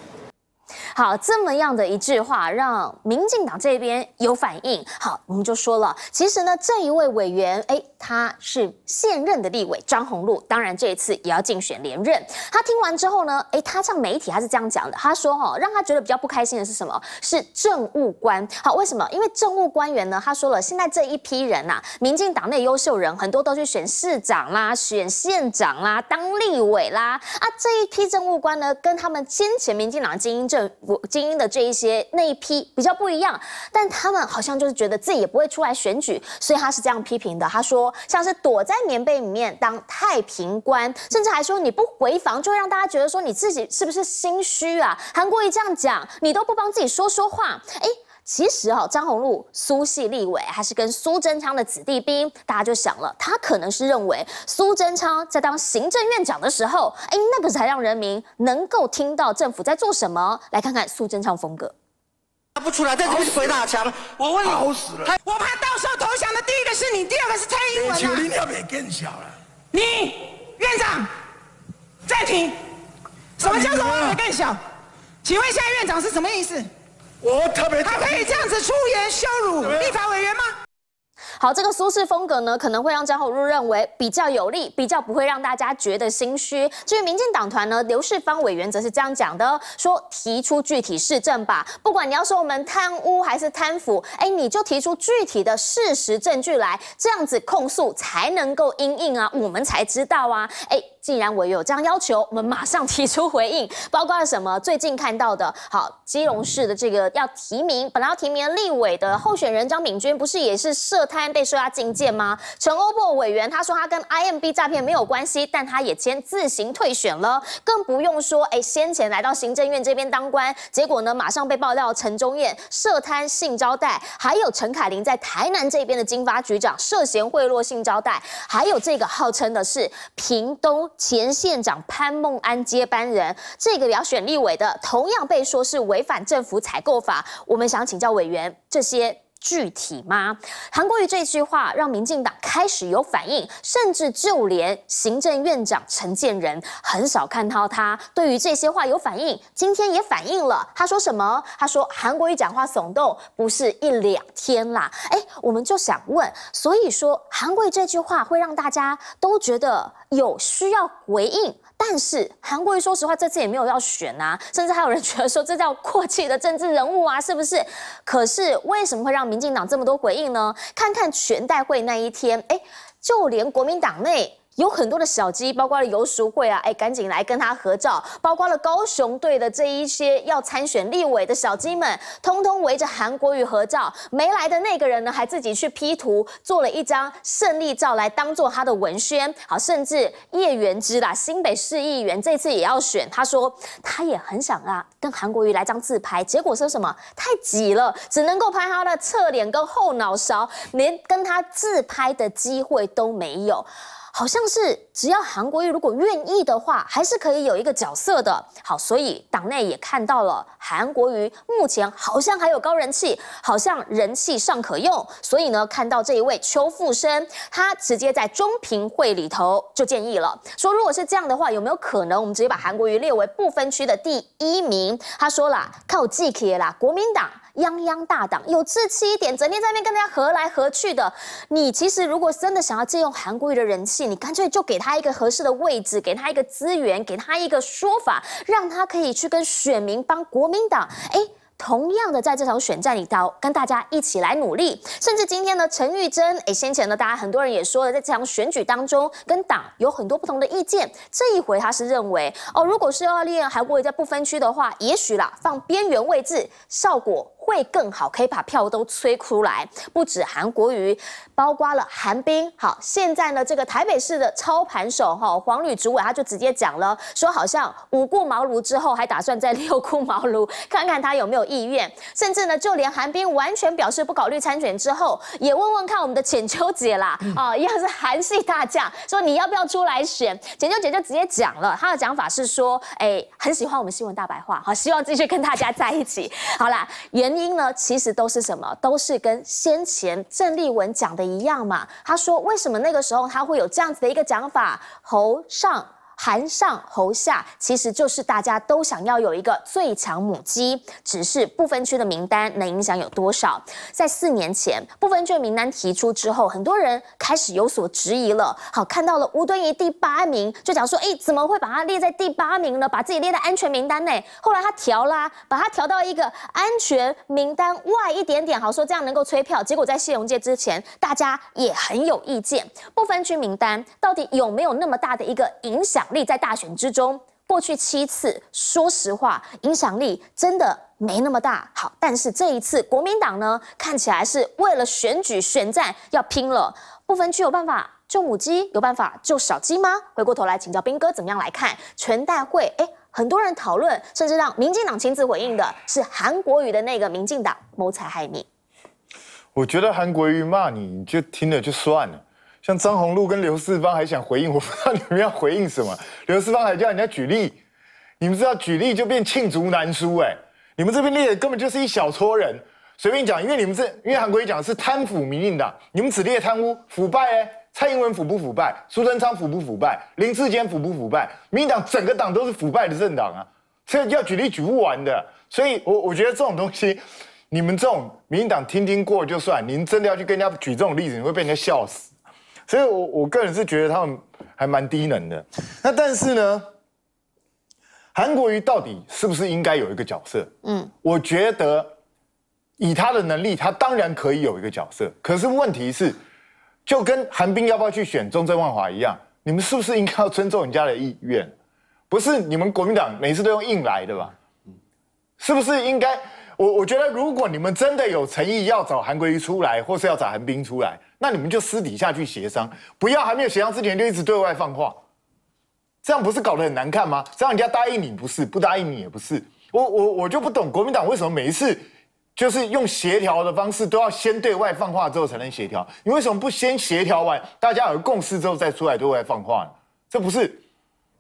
好，这么样的一句话让民进党这边有反应。好，我们就说了，其实呢，这一位委员，哎，他是现任的立委张宏禄，当然这一次也要竞选连任。他听完之后呢，哎，他向媒体他是这样讲的，他说哈，让他觉得比较不开心的是什么？是政务官。好，为什么？因为政务官员呢，他说了，现在这一批人呐，民进党内优秀人很多都去选市长啦、选县长啦、当立委啦，啊，这一批政务官呢，跟他们先前民进党精英政。精英的这一些那一批比较不一样，但他们好像就是觉得自己也不会出来选举，所以他是这样批评的。他说像是躲在棉被里面当太平官，甚至还说你不回防就会让大家觉得说你自己是不是心虚啊？韩国瑜这样讲，你都不帮自己说说话，哎。其实哦，张宏禄苏系立委还是跟苏贞昌的子弟兵，大家就想了，他可能是认为苏贞昌在当行政院长的时候，哎，那个才让人民能够听到政府在做什么。来看看苏贞昌风格，他不出来，再回去随大了。我问老死了，我怕到时候投降的第一个是你，第二个是蔡英文。年龄要更小了。你院长暂停，什么叫做年龄更小？请问一下院长是什么意思？我特别，他可以这样子出言羞辱立法委员吗？好，这个苏轼风格呢，可能会让蒋火禄认为比较有利，比较不会让大家觉得心虚。至于民进党团呢，刘世芳委员则是这样讲的：说提出具体事政吧，不管你要说我们贪污还是贪腐，哎，你就提出具体的事实证据来，这样子控诉才能够因应啊，我们才知道啊，哎。既然委有这样要求，我们马上提出回应，包括了什么？最近看到的，好，基隆市的这个要提名，本来要提名立委的候选人张敏君，不是也是涉贪被收押禁见吗？陈欧珀委员他说他跟 IMB 诈骗没有关系，但他也先自行退选了。更不用说，哎，先前来到行政院这边当官，结果呢，马上被爆料陈忠燕涉贪性招待，还有陈凯琳在台南这边的金发局长涉嫌贿赂性招待，还有这个号称的是屏东。前县长潘孟安接班人，这个要选立委的，同样被说是违反政府采购法。我们想请教委员这些。具体吗？韩国瑜这句话让民进党开始有反应，甚至就连行政院长陈建仁很少看到他对于这些话有反应，今天也反应了。他说什么？他说韩国瑜讲话耸动，不是一两天啦。哎，我们就想问，所以说韩瑜这句话会让大家都觉得有需要回应，但是韩瑜说实话这次也没有要选啊，甚至还有人觉得说这叫过气的政治人物啊，是不是？可是为什么会让？民进党这么多回应呢？看看全代会那一天，哎，就连国民党内。有很多的小鸡，包括了游淑慧啊，哎，赶紧来跟他合照，包括了高雄队的这一些要参选立委的小鸡们，通通围着韩国瑜合照。没来的那个人呢，还自己去 P 图，做了一张胜利照来当做他的文宣。好，甚至叶元之啦，新北市议员这次也要选，他说他也很想啊，跟韩国瑜来张自拍。结果是什么？太挤了，只能够拍他的侧脸跟后脑勺，连跟他自拍的机会都没有。好像是只要韩国瑜如果愿意的话，还是可以有一个角色的。好，所以党内也看到了韩国瑜目前好像还有高人气，好像人气尚可用。所以呢，看到这一位邱富生，他直接在中评会里头就建议了，说如果是这样的话，有没有可能我们直接把韩国瑜列为不分区的第一名？他说了，靠 GK 啦，国民党。泱泱大党有志气一点，整天在那边跟大家合来合去的。你其实如果真的想要借用韩国瑜的人气，你干脆就给他一个合适的位置，给他一个资源，给他一个说法，让他可以去跟选民帮国民党。哎，同样的在这场选战里头，跟大家一起来努力。甚至今天呢，陈玉珍，哎，先前呢大家很多人也说了，在这场选举当中，跟党有很多不同的意见。这一回他是认为，哦，如果是要利用韩国瑜在不分区的话，也许啦，放边缘位置，效果。会更好，可以把票都催出来，不止韩国瑜，包括了韩冰。好，现在呢，这个台北市的操盘手哈黄旅主委他就直接讲了，说好像五顾茅庐之后，还打算再六顾茅庐，看看他有没有意愿。甚至呢，就连韩冰完全表示不考虑参选之后，也问问看我们的浅秋姐啦，啊，一样是韩系大将，说你要不要出来选？浅秋姐就直接讲了，她的讲法是说，哎，很喜欢我们新闻大白话，好，希望继续跟大家在一起。好啦，原。因呢，其实都是什么？都是跟先前郑丽文讲的一样嘛。他说，为什么那个时候他会有这样子的一个讲法？侯上。韩上侯下，其实就是大家都想要有一个最强母鸡，只是不分区的名单能影响有多少？在四年前，不分区名单提出之后，很多人开始有所质疑了。好看到了吴敦义第八名，就讲说，哎，怎么会把他列在第八名呢？把自己列在安全名单内。后来他调啦，把他调到一个安全名单外一点点，好说这样能够催票。结果在谢荣杰之前，大家也很有意见，不分区名单到底有没有那么大的一个影响？力在大选之中，过去七次，说实话，影响力真的没那么大。好，但是这一次国民党呢，看起来是为了选举选战要拼了。不分区有办法救母鸡，有办法救小鸡吗？回过头来请教兵哥，怎么样来看全代会？哎，很多人讨论，甚至让民进党亲自回应的，是韩国瑜的那个民进党谋财害命。我觉得韩国瑜骂你，你就听着就算了。像张宏禄跟刘四方还想回应，我不知道你们要回应什么。刘四方还叫人家举例，你们知道举例就变罄竹难书哎。你们这边列的根本就是一小撮人，随便讲，因为你们这，因为韩国讲是贪腐民进党，你们只列贪污腐败哎。蔡英文腐不腐败？苏贞昌腐不腐败？林志坚腐不腐败？民进党整个党都是腐败的政党啊，这要举例举不完的。所以我我觉得这种东西，你们这种民进党听听过就算。您真的要去跟人家举这种例子，你会被人家笑死。所以，我我个人是觉得他们还蛮低能的。那但是呢，韩国瑜到底是不是应该有一个角色？嗯，我觉得以他的能力，他当然可以有一个角色。可是问题是，就跟韩冰要不要去选中正万华一样，你们是不是应该要尊重人家的意愿？不是你们国民党每次都用硬来的吧？嗯，是不是应该？我我觉得，如果你们真的有诚意要找韩国瑜出来，或是要找韩冰出来，那你们就私底下去协商，不要还没有协商之前就一直对外放话，这样不是搞得很难看吗？这样人家答应你不是，不答应你也不是。我我我就不懂国民党为什么每一次就是用协调的方式都要先对外放话之后才能协调？你为什么不先协调完大家有共识之后再出来对外放话呢？这不是，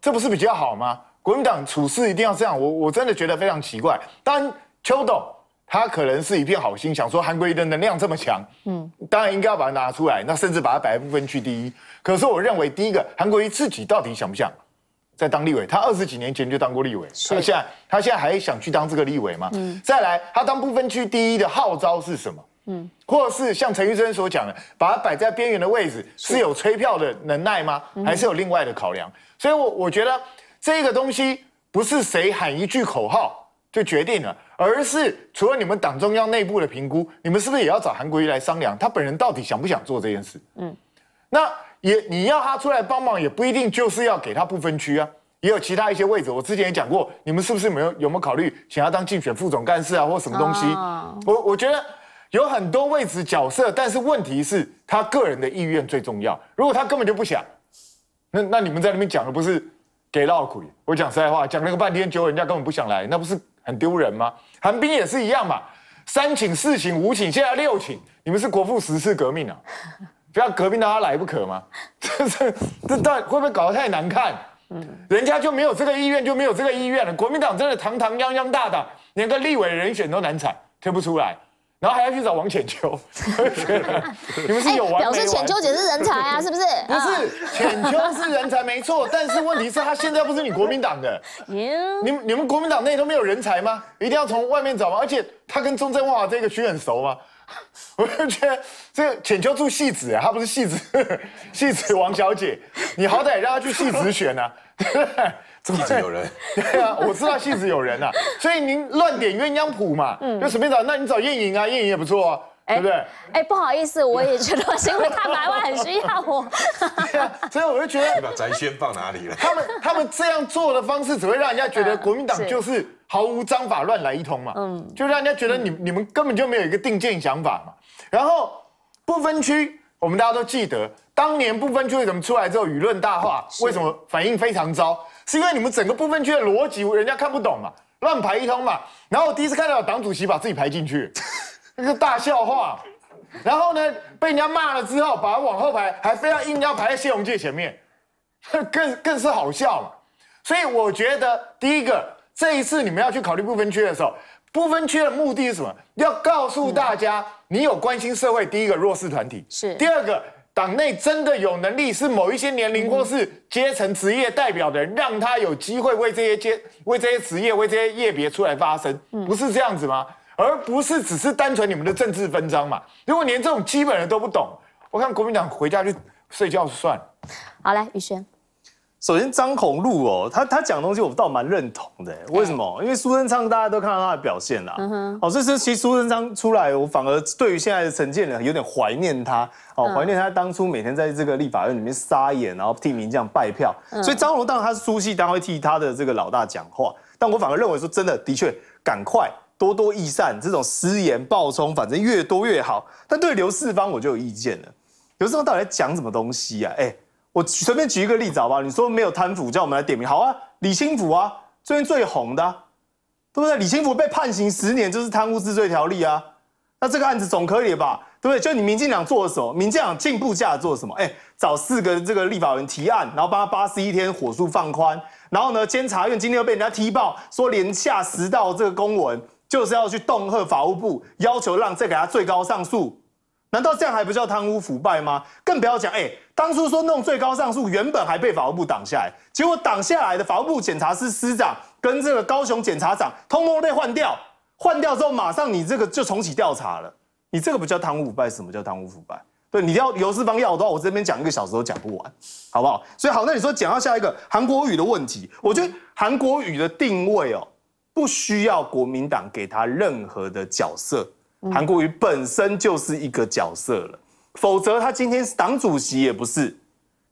这不是比较好吗？国民党处事一定要这样，我我真的觉得非常奇怪。当然。邱董他可能是一片好心想说韩国瑜的能量这么强，嗯，当然应该要把它拿出来，那甚至把它摆在不分区第一。可是我认为，第一个，韩国瑜自己到底想不想在当立委？他二十几年前就当过立委，他现在他现在还想去当这个立委吗？嗯，再来，他当不分区第一的号召是什么？嗯，或是像陈玉珍所讲的，把他摆在边缘的位置，是有催票的能耐吗？还是有另外的考量？所以，我我觉得这个东西不是谁喊一句口号就决定了。而是除了你们党中央内部的评估，你们是不是也要找韩国瑜来商量？他本人到底想不想做这件事？嗯，那也你要他出来帮忙，也不一定就是要给他不分区啊，也有其他一些位置。我之前也讲过，你们是不是没有有没有考虑想要当竞选副总干事啊，或什么东西？我我觉得有很多位置角色，但是问题是他个人的意愿最重要。如果他根本就不想，那那你们在那边讲的不是给到鬼？我讲实在话，讲了个半天，结果人家根本不想来，那不是？很丢人吗？韩冰也是一样嘛，三请四请五请，现在六请，你们是国父十次革命啊！不要革命到他来不可吗？这这这到底会不会搞得太难看？嗯，人家就没有这个意愿，就没有这个意愿了。国民党真的堂堂泱泱大党，连个立委人选都难产，推不出来。然后还要去找王浅秋，我觉得你们是有玩表示浅秋姐是人才啊，是不是？不是，浅秋是人才没错，但是问题是她现在不是你国民党的。你你们国民党内都没有人才吗？一定要从外面找吗？而且她跟中正哇这个区很熟吗？我就觉得这个浅秋住戏子，她不是戏子，戏子王小姐，你好歹让她去戏子选啊，对不对？戏子有人，对啊，我知道戏子有人啊，所以您乱点鸳鸯谱嘛，嗯，就随便找，那你找艳颖啊，艳颖也不错哦，对不对？哎，不好意思，我也觉得，因为他台湾很需要我，所以我就觉得，你把宅先放哪里了？他们他们这样做的方式只会让人家觉得国民党就是毫无章法乱来一通嘛，嗯，就让人家觉得你你们根本就没有一个定见想法嘛，然后不分区，我们大家都记得，当年不分区怎么出来之后，舆论大化，为什么反应非常糟？是因为你们整个不分区的逻辑人家看不懂嘛，乱排一通嘛。然后我第一次看到党主席把自己排进去，那个大笑话。然后呢，被人家骂了之后，把他往后排，还非要硬要排在谢宏界前面，更更是好笑嘛。所以我觉得，第一个，这一次你们要去考虑不分区的时候，不分区的目的是什么？要告诉大家，你有关心社会，第一个弱势团体是，第二个。党内真的有能力是某一些年龄或是阶层、职业代表的人，让他有机会为这些阶、为这些职业、为这些业别出来发声，不是这样子吗？而不是只是单纯你们的政治分章嘛？如果连这种基本人都不懂，我看国民党回家去睡觉算。好来，宇轩。首先，张宏禄哦，他他讲东西我倒蛮认同的。为什么？因为苏贞昌大家都看到他的表现啦。哦，这是其实苏贞昌出来，我反而对于现在的陈建仁有点怀念他。哦，怀念他当初每天在这个立法院里面撒野，然后替民将拜票。所以张宏当然他是苏系，然会替他的这个老大讲话。但我反而认为说真的，的确赶快多多益善，这种私言暴冲，反正越多越好。但对刘四方我就有意见了。刘四方到底讲什么东西啊？哎。我随便举一个例子好不好？你说没有贪腐，叫我们来点名，好啊，李清福啊，最近最红的，对不对？李清福被判刑十年，就是贪污治罪条例啊。那这个案子总可以吧？对不对？就你民进党做了什么？民进党进步价做了什么？哎，找四个这个立法人提案，然后把他八十一天火速放宽，然后呢，监察院今天又被人家踢爆，说连下十道这个公文，就是要去恫吓法务部，要求让再给他最高上诉。难道这样还不叫贪污腐败吗？更不要讲，哎，当初说弄最高上诉，原本还被法务部挡下来，结果挡下来的法务部检察司司长跟这个高雄检察长通通被换掉，换掉之后马上你这个就重启调查了，你这个不叫贪污腐败，什么叫贪污腐败？对，你要游资方要话，我这边讲一个小时都讲不完，好不好？所以好，那你说讲到下一个韩国语的问题，我觉得韩国语的定位哦，不需要国民党给他任何的角色。韩国瑜本身就是一个角色了，否则他今天党主席也不是，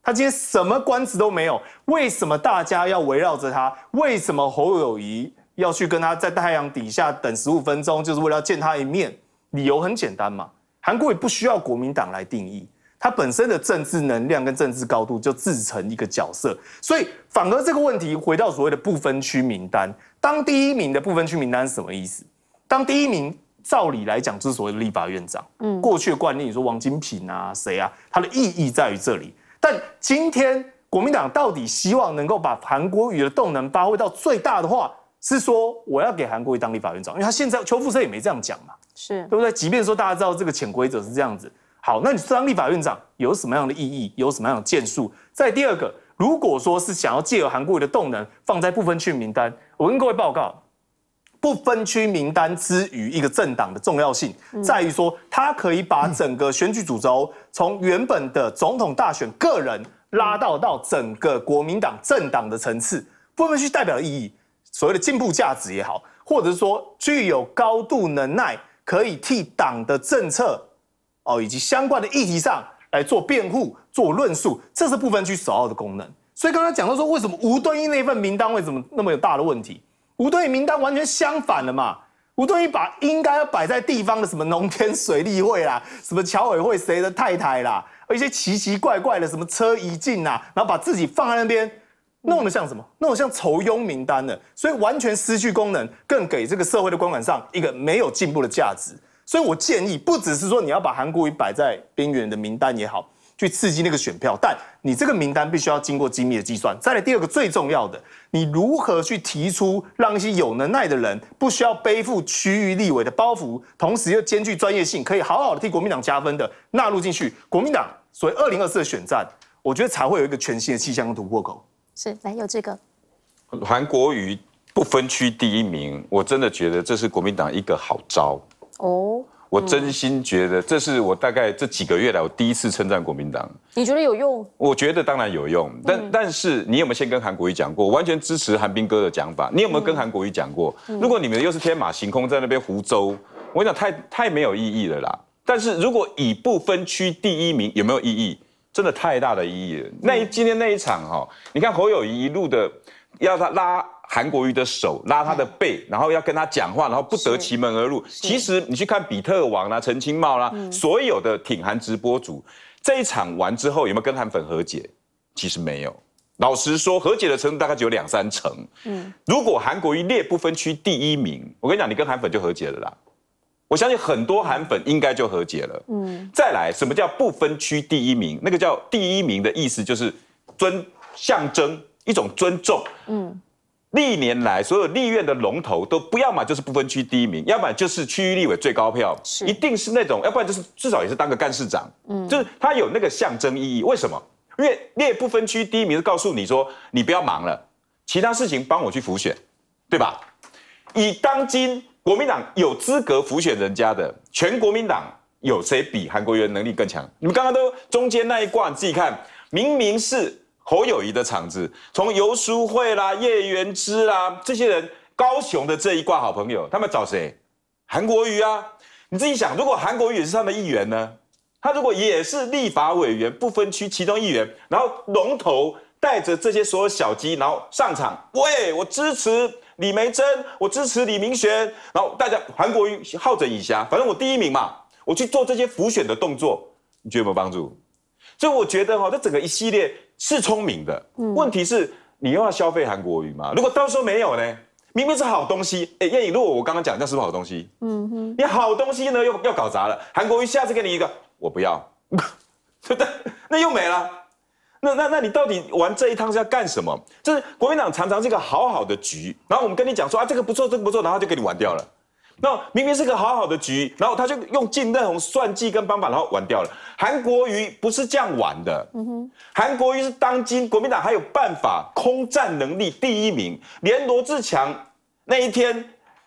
他今天什么官职都没有。为什么大家要围绕着他？为什么侯友谊要去跟他在太阳底下等十五分钟，就是为了见他一面？理由很简单嘛，韩国瑜不需要国民党来定义，他本身的政治能量跟政治高度就自成一个角色。所以反而这个问题回到所谓的不分区名单，当第一名的不分区名单是什么意思？当第一名。照理来讲，之所的立法院长，嗯，过去的例你说王金平啊，谁啊，他的意义在于这里。但今天国民党到底希望能够把韩国瑜的动能发挥到最大的话，是说我要给韩国瑜当立法院长，因为他现在邱富生也没这样讲嘛，是，对不对？即便说大家知道这个潜规则是这样子，好，那你当立法院长有什么样的意义，有什么样的建树？再第二个，如果说是想要借由韩国瑜的动能放在部分区名单，我跟各位报告。不分区名单之于一个政党的重要性在于说，它可以把整个选举主轴从原本的总统大选个人拉到到整个国民党政党的层次。不分区代表的意义，所谓的进步价值也好，或者是说具有高度能耐，可以替党的政策哦以及相关的议题上来做辩护、做论述，这是不分区首要的功能。所以，刚才讲到说，为什么吴敦义那份名单为什么那么有大的问题？吴敦义名单完全相反了嘛？吴敦义把应该要摆在地方的什么农田水利会啦、什么侨委会谁的太太啦、一些奇奇怪怪的什么车移进啊，然后把自己放在那边，弄得像什么？弄得像筹庸名单的，所以完全失去功能，更给这个社会的观感上一个没有进步的价值。所以我建议，不只是说你要把韩国瑜摆在边缘的名单也好。去刺激那个选票，但你这个名单必须要经过精密的计算。再来第二个最重要的，你如何去提出让一些有能耐的人不需要背负区域立委的包袱，同时又兼具专业性，可以好好的替国民党加分的纳入进去？国民党所谓二零二四的选战，我觉得才会有一个全新的气象跟突破口。是，来有这个。韩国瑜不分区第一名，我真的觉得这是国民党一个好招哦。我真心觉得，这是我大概这几个月来我第一次称赞国民党。你觉得有用？我觉得当然有用，但但是你有没有先跟韩国瑜讲过？完全支持韩冰哥的讲法。你有没有跟韩国瑜讲过？如果你们又是天马行空在那边胡诌，我讲太太没有意义了啦。但是如果以不分区第一名有没有意义？真的太大的意义了。那今天那一场哈，你看侯友谊一路的要他拉。韩国瑜的手拉他的背，然后要跟他讲话，然后不得其门而入。其实你去看比特王啦、陈清茂啦，所有的挺韩直播主，这一场完之后有没有跟韩粉和解？其实没有，老实说，和解的程度大概只有两三成。嗯，如果韩国瑜列不分区第一名，我跟你讲，你跟韩粉就和解了啦。我相信很多韩粉应该就和解了。嗯，再来，什么叫不分区第一名？那个叫第一名的意思就是尊象征一种尊重。嗯。历年来，所有立院的龙头都不要嘛，就是不分区第一名，要不然就是区域立委最高票，是一定是那种，要不然就是至少也是当个干事长，嗯，就是他有那个象征意义。为什么？因为列不分区第一名是告诉你说，你不要忙了，其他事情帮我去辅选，对吧？以当今国民党有资格辅选人家的，全国民党有谁比韩国瑜能力更强？你们刚刚都中间那一卦你自己看，明明是。侯友谊的场子，从游书慧啦、叶元之啦这些人，高雄的这一挂好朋友，他们找谁？韩国瑜啊？你自己想，如果韩国瑜也是他们议员呢？他如果也是立法委员，不分区其中议员，然后龙头带着这些所有小鸡，然后上场，喂，我支持李梅珍，我支持李明玄，然后大家韩国瑜好整以暇，反正我第一名嘛，我去做这些浮选的动作，你觉得有没有帮助？所以我觉得哈，这整个一系列是聪明的。问题是你又要消费韩国瑜吗？如果到时候没有呢？明明是好东西，哎，叶如果我刚刚讲那是不是好东西？嗯哼，你好东西呢又又搞砸了。韩国瑜下次给你一个，我不要，对 不对？那又没了。那那那你到底玩这一趟是要干什么？就是国民党常常是一个好好的局，然后我们跟你讲说啊，这个不错，这个不错，然后就给你玩掉了。那明明是个好好的局，然后他就用尽那种算计跟方法，然后玩掉了。韩国瑜不是这样玩的，韩国瑜是当今国民党还有办法，空战能力第一名。连罗志强那一天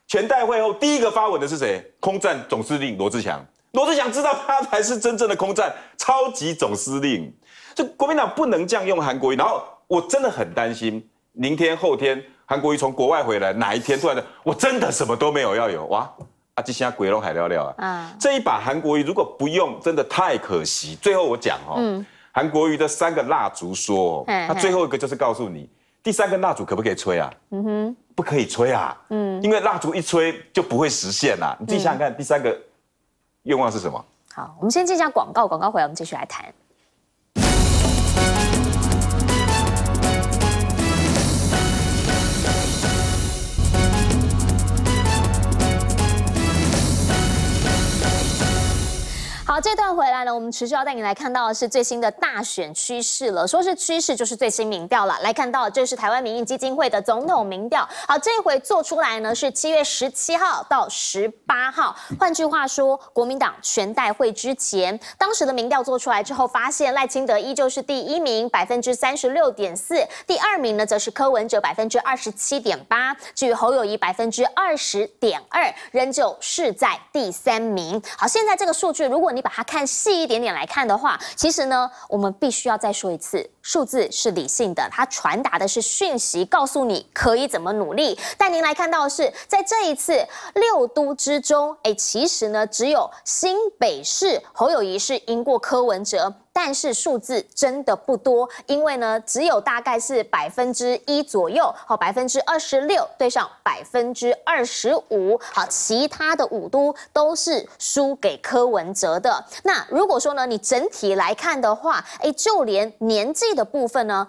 全代会后第一个发文的是谁？空战总司令罗志强。罗志祥知道他才是真正的空战超级总司令，这国民党不能这样用韩国瑜。然后我真的很担心明天后天。韩国瑜从国外回来，哪一天突然的，我真的什么都没有要有哇，阿吉西亚鬼龙海聊聊啊，嗯，这一把韩国瑜如果不用，真的太可惜。最后我讲哦，嗯，韩国瑜的三个蜡烛说，他最后一个就是告诉你，第三个蜡烛可不可以吹啊？嗯哼，不可以吹啊，嗯，因为蜡烛一吹就不会实现啦。你自己想想看，第三个愿望是什么？好，我们先进下广告，广告回来我们继续来谈。这段回来呢，我们持续要带你来看到的是最新的大选趋势了。说是趋势，就是最新民调了。来看到，这是台湾民意基金会的总统民调。好，这回做出来呢是七月十七号到十八号，换句话说，国民党全代会之前，当时的民调做出来之后，发现赖清德依旧是第一名，百分之三十六点四；第二名呢则是柯文哲百分之二十七点八，至于侯友谊百分之二十点二，仍旧是在第三名。好，现在这个数据，如果你把他看细一点点来看的话，其实呢，我们必须要再说一次。数字是理性的，它传达的是讯息，告诉你可以怎么努力。但您来看到的是，在这一次六都之中，哎，其实呢，只有新北市侯友谊是赢过柯文哲，但是数字真的不多，因为呢，只有大概是百分之一左右，好，百分之二十六对上百分之二十五，好，其他的五都都是输给柯文哲的。那如果说呢，你整体来看的话，哎，就连年纪。的部分呢，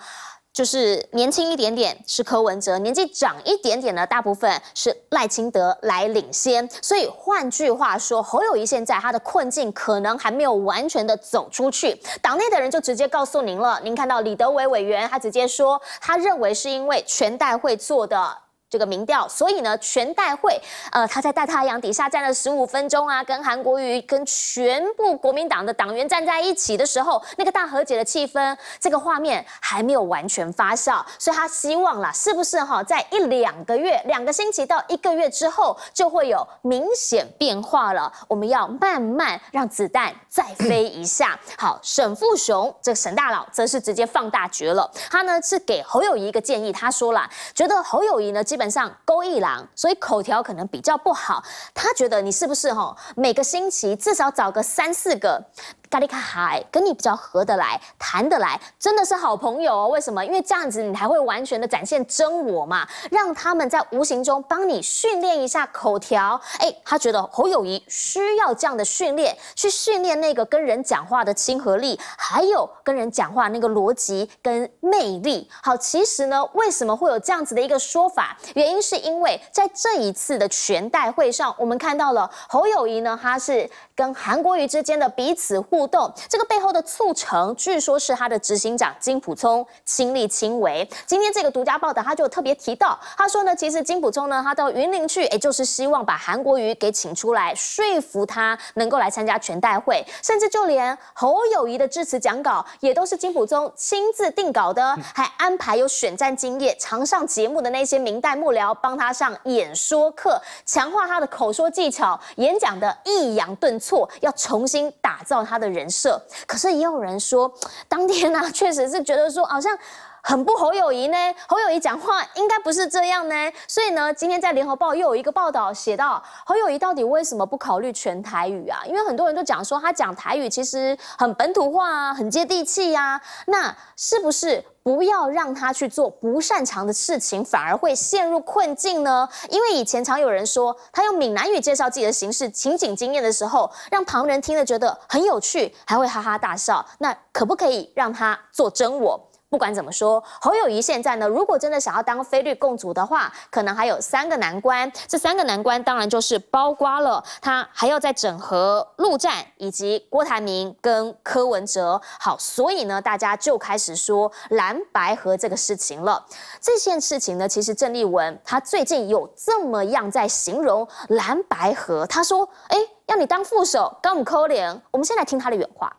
就是年轻一点点是柯文哲，年纪长一点点呢，大部分是赖清德来领先。所以换句话说，侯友谊现在他的困境可能还没有完全的走出去。党内的人就直接告诉您了，您看到李德伟委员，他直接说，他认为是因为全代会做的。这个民调，所以呢，全代会，呃，他在大太阳底下站了十五分钟啊，跟韩国瑜跟全部国民党的党员站在一起的时候，那个大和解的气氛，这个画面还没有完全发酵，所以他希望啦，是不是哈，在一两个月、两个星期到一个月之后，就会有明显变化了？我们要慢慢让子弹再飞一下。好，沈富雄这个沈大佬则是直接放大绝了，他呢是给侯友谊一个建议，他说啦，觉得侯友谊呢基。基本上勾一郎，所以口条可能比较不好。他觉得你是不是哈？每个星期至少找个三四个。咖喱咖海跟你比较合得来，谈得来，真的是好朋友哦。为什么？因为这样子你才会完全的展现真我嘛，让他们在无形中帮你训练一下口条。哎，他觉得侯友谊需要这样的训练，去训练那个跟人讲话的亲和力，还有跟人讲话那个逻辑跟魅力。好，其实呢，为什么会有这样子的一个说法？原因是因为在这一次的全代会上，我们看到了侯友谊呢，他是。跟韩国瑜之间的彼此互动，这个背后的促成，据说是他的执行长金普聪亲力亲为。今天这个独家报道，他就特别提到，他说呢，其实金普聪呢，他到云林去，哎，就是希望把韩国瑜给请出来，说服他能够来参加全代会，甚至就连侯友谊的致辞讲稿，也都是金溥聪亲自定稿的，还安排有选战经验、常上节目的那些明代幕僚帮他上演说课，强化他的口说技巧，演讲的抑扬顿挫。错，要重新打造他的人设。可是也有人说，当天呢，确实是觉得说，好像很不侯友谊呢。侯友谊讲话应该不是这样呢。所以呢，今天在联合报又有一个报道写到，侯友谊到底为什么不考虑全台语啊？因为很多人都讲说，他讲台语其实很本土化啊，很接地气呀。那是不是？不要让他去做不擅长的事情，反而会陷入困境呢。因为以前常有人说，他用闽南语介绍自己的形式情景经验的时候，让旁人听了觉得很有趣，还会哈哈大笑。那可不可以让他做真我？不管怎么说，侯友谊现在呢，如果真的想要当菲律宾共主的话，可能还有三个难关。这三个难关当然就是包括了，他还要再整合陆战以及郭台铭跟柯文哲。好，所以呢，大家就开始说蓝白合这个事情了。这件事情呢，其实郑丽文他最近有这么样在形容蓝白合，他说：“哎，要你当副手，跟我们扣脸。”我们先来听他的原话。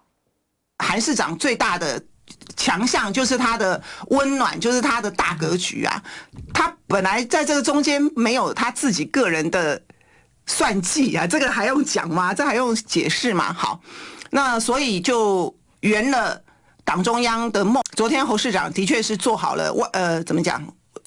韩市长最大的。强项就是他的温暖，就是他的大格局啊！他本来在这个中间没有他自己个人的算计啊，这个还用讲吗？这还用解释吗？好，那所以就圆了党中央的梦。昨天侯市长的确是做好了我呃，怎么讲，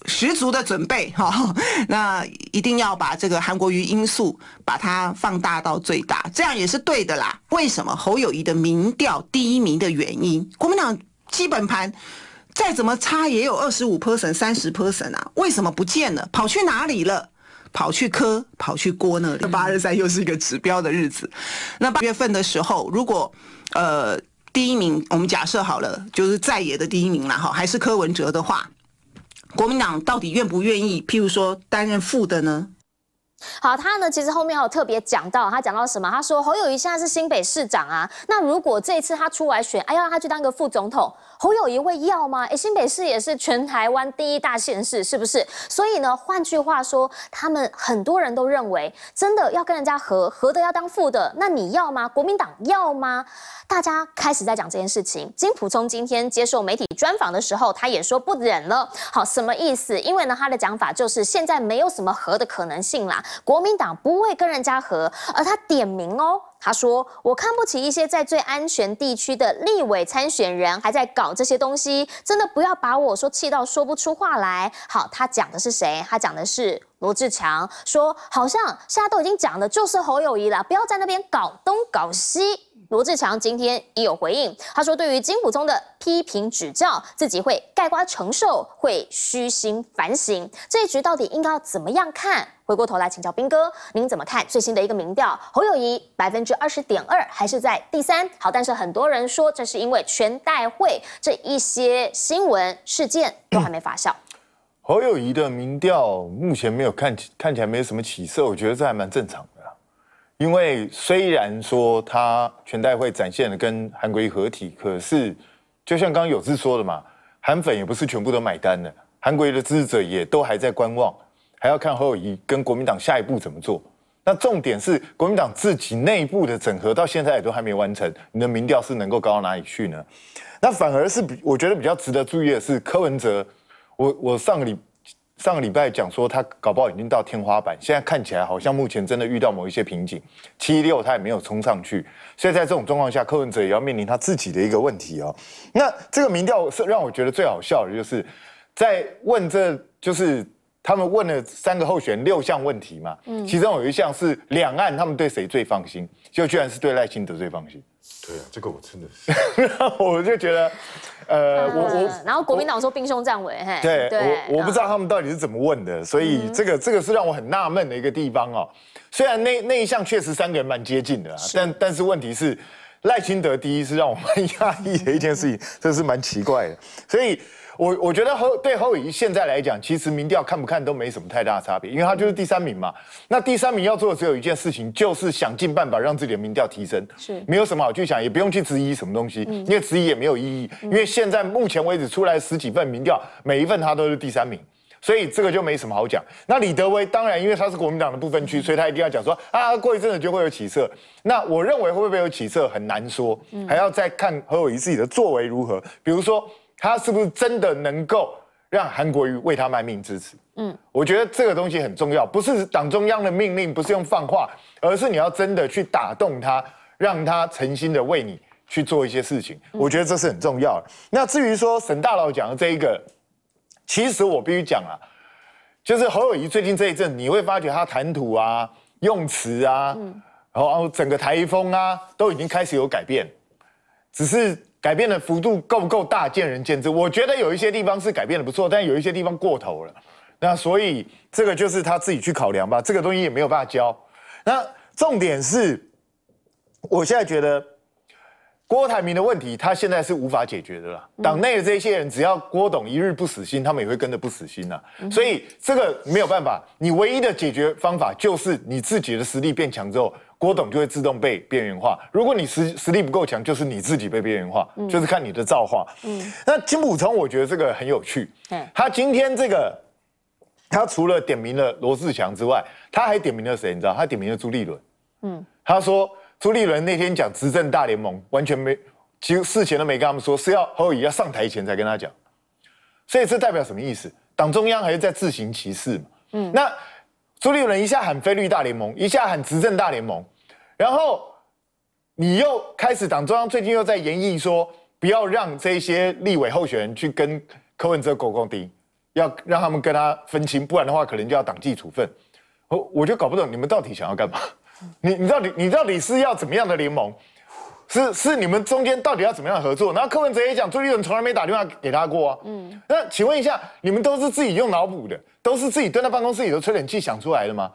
十足的准备哈。那一定要把这个韩国瑜因素把它放大到最大，这样也是对的啦。为什么侯友谊的民调第一名的原因？国民党。基本盘再怎么差也有二十五 percent、三十 percent 啊，为什么不见了？跑去哪里了？跑去磕，跑去郭那里。那八月三又是一个指标的日子。那八月份的时候，如果呃第一名，我们假设好了，就是在野的第一名了哈，还是柯文哲的话，国民党到底愿不愿意，譬如说担任副的呢？好，他呢？其实后面还有特别讲到，他讲到什么？他说侯友宜现在是新北市长啊，那如果这一次他出来选，哎，要他去当个副总统。侯有一位要吗？哎，新北市也是全台湾第一大县市，是不是？所以呢，换句话说，他们很多人都认为，真的要跟人家和和的要当副的，那你要吗？国民党要吗？大家开始在讲这件事情。金普聪今天接受媒体专访的时候，他也说不忍了。好，什么意思？因为呢，他的讲法就是现在没有什么和的可能性啦，国民党不会跟人家和，而他点名哦。他说：“我看不起一些在最安全地区的立委参选人，还在搞这些东西，真的不要把我说气到说不出话来。”好，他讲的是谁？他讲的是罗志强，说好像现在都已经讲的就是侯友谊了，不要在那边搞东搞西。罗志强今天也有回应，他说：“对于金溥聪的批评指教，自己会盖瓜承受，会虚心反省。这一局到底应该要怎么样看？”回过头来请教斌哥，您怎么看最新的一个民调？侯友谊百分之二十点二，还是在第三。好，但是很多人说这是因为全代会这一些新闻事件都还没发酵。侯友谊的民调目前没有看起，看起来没有什么起色。我觉得这还蛮正常的，因为虽然说他全代会展现了跟韩国瑜合体，可是就像刚刚有志说的嘛，韩粉也不是全部都买单的，韩国瑜的支持者也都还在观望。还要看侯友宜跟国民党下一步怎么做。那重点是国民党自己内部的整合，到现在也都还没完成。你的民调是能够高到哪里去呢？那反而是比我觉得比较值得注意的是柯文哲。我我上个礼上个礼拜讲说他搞不好已经到天花板，现在看起来好像目前真的遇到某一些瓶颈。七六他也没有冲上去，所以在这种状况下，柯文哲也要面临他自己的一个问题哦。那这个民调是让我觉得最好笑的就是，在问这就是。他们问了三个候选六项问题嘛，嗯，其中有一项是两岸，他们对谁最放心？就居然是对赖清德最放心。对啊，这个我真的，是，我就觉得，呃，我我，然后国民党说兵凶战危，嘿，对，我我不知道他们到底是怎么问的，所以这个这个是让我很纳闷的一个地方哦。虽然那那一项确实三个人蛮接近的，但但是问题是，赖清德第一是让我蛮压抑的一件事情，这是蛮奇怪的，所以。我我觉得后对侯友宜现在来讲，其实民调看不看都没什么太大差别，因为他就是第三名嘛。那第三名要做的只有一件事情，就是想尽办法让自己的民调提升。是，没有什么好去想，也不用去质疑什么东西，因为质疑也没有意义。因为现在目前为止出来的十几份民调，每一份他都是第三名，所以这个就没什么好讲。那李德威当然，因为他是国民党的部分区，所以他一定要讲说啊，过一阵子就会有起色。那我认为会不会有起色很难说，还要再看侯友宜自己的作为如何，比如说。他是不是真的能够让韩国瑜为他卖命支持？嗯，我觉得这个东西很重要，不是党中央的命令，不是用放话，而是你要真的去打动他，让他诚心的为你去做一些事情。我觉得这是很重要的。那至于说沈大佬讲的这一个，其实我必须讲啊，就是侯友谊最近这一阵，你会发觉他谈吐啊、用词啊，然后整个台风啊，都已经开始有改变，只是。改变的幅度够不够大，见仁见智。我觉得有一些地方是改变的不错，但有一些地方过头了。那所以这个就是他自己去考量吧。这个东西也没有办法教。那重点是，我现在觉得郭台铭的问题，他现在是无法解决的了。党内的这些人，只要郭董一日不死心，他们也会跟着不死心啊。所以这个没有办法，你唯一的解决方法就是你自己的实力变强之后。郭董就会自动被边缘化。如果你实实力不够强，就是你自己被边缘化，就是看你的造化。嗯，那金普聪，我觉得这个很有趣。嗯，他今天这个，他除了点名了罗志祥之外，他还点名了谁？你知道，他点名了朱立伦。嗯，他说朱立伦那天讲执政大联盟，完全没其实事前都没跟他们说，是要侯友要上台前才跟他讲。所以这代表什么意思？党中央还是在自行其事嘛？嗯，那。朱立伦一下喊菲律大联盟，一下喊执政大联盟，然后你又开始，党中央最近又在研议说，不要让这些立委候选人去跟柯文哲搞共党，要让他们跟他分清，不然的话可能就要党纪处分。我我就搞不懂你们到底想要干嘛？你你到底你到底是要怎么样的联盟？是是你们中间到底要怎么样合作？然后柯文哲也讲，朱立伦从来没打电话给他过啊。嗯，那请问一下，你们都是自己用脑补的，都是自己蹲在办公室里头吹冷气想出来的吗？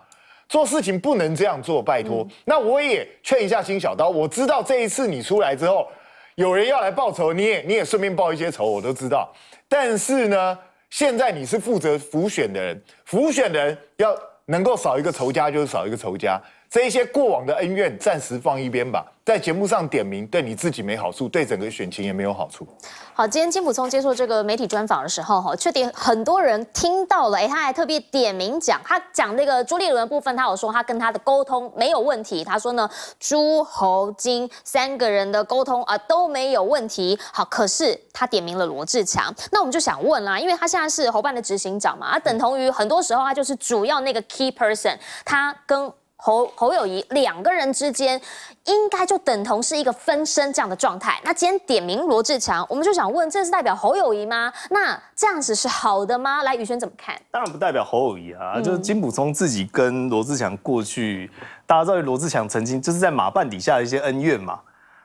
做事情不能这样做，拜托。那我也劝一下金小刀，我知道这一次你出来之后，有人要来报仇，你也你也顺便报一些仇，我都知道。但是呢，现在你是负责浮选的人，浮选人要能够少一个仇家就是少一个仇家。这些过往的恩怨，暂时放一边吧。在节目上点名，对你自己没好处，对整个选情也没有好处。好，今天金普聪接受这个媒体专访的时候，哈，确定很多人听到了。哎，他还特别点名讲，他讲那个朱立伦部分，他有说他跟他的沟通没有问题。他说呢，朱、侯、金三个人的沟通啊都没有问题。好，可是他点名了罗志强，那我们就想问啦，因为他现在是侯办的执行长嘛，啊，等同于很多时候他就是主要那个 key person，他跟侯侯友谊两个人之间应该就等同是一个分身这样的状态。那今天点名罗志祥，我们就想问，这是代表侯友谊吗？那这样子是好的吗？来，宇轩怎么看？当然不代表侯友谊啊，就是金普聪自己跟罗志祥过去，大家知道罗志祥曾经就是在马办底下的一些恩怨嘛。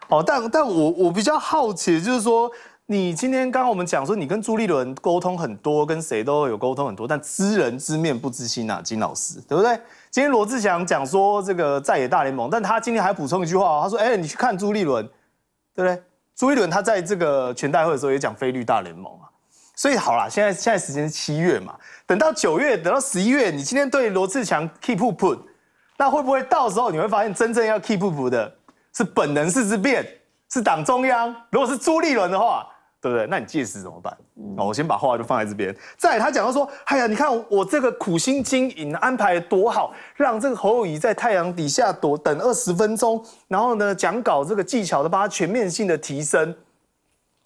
哦，但但我我比较好奇，就是说你今天刚刚我们讲说，你跟朱立伦沟通很多，跟谁都有沟通很多，但知人知面不知心啊，金老师，对不对？今天罗志祥讲说这个在野大联盟，但他今天还补充一句话，他说：“哎，你去看朱立伦，对不对？朱立伦他在这个全代会的时候也讲非律大联盟啊。所以好啦，现在现在时间是七月嘛，等到九月，等到十一月，你今天对罗志祥 keep put，那会不会到时候你会发现真正要 keep u p 的是本能是之变，是党中央。如果是朱立伦的话。”对不对？那你届时怎么办？哦，我先把话就放在这边。再他讲到说：“哎呀，你看我这个苦心经营，安排多好，让这个侯友谊在太阳底下躲等二十分钟，然后呢讲稿这个技巧的，把它全面性的提升。”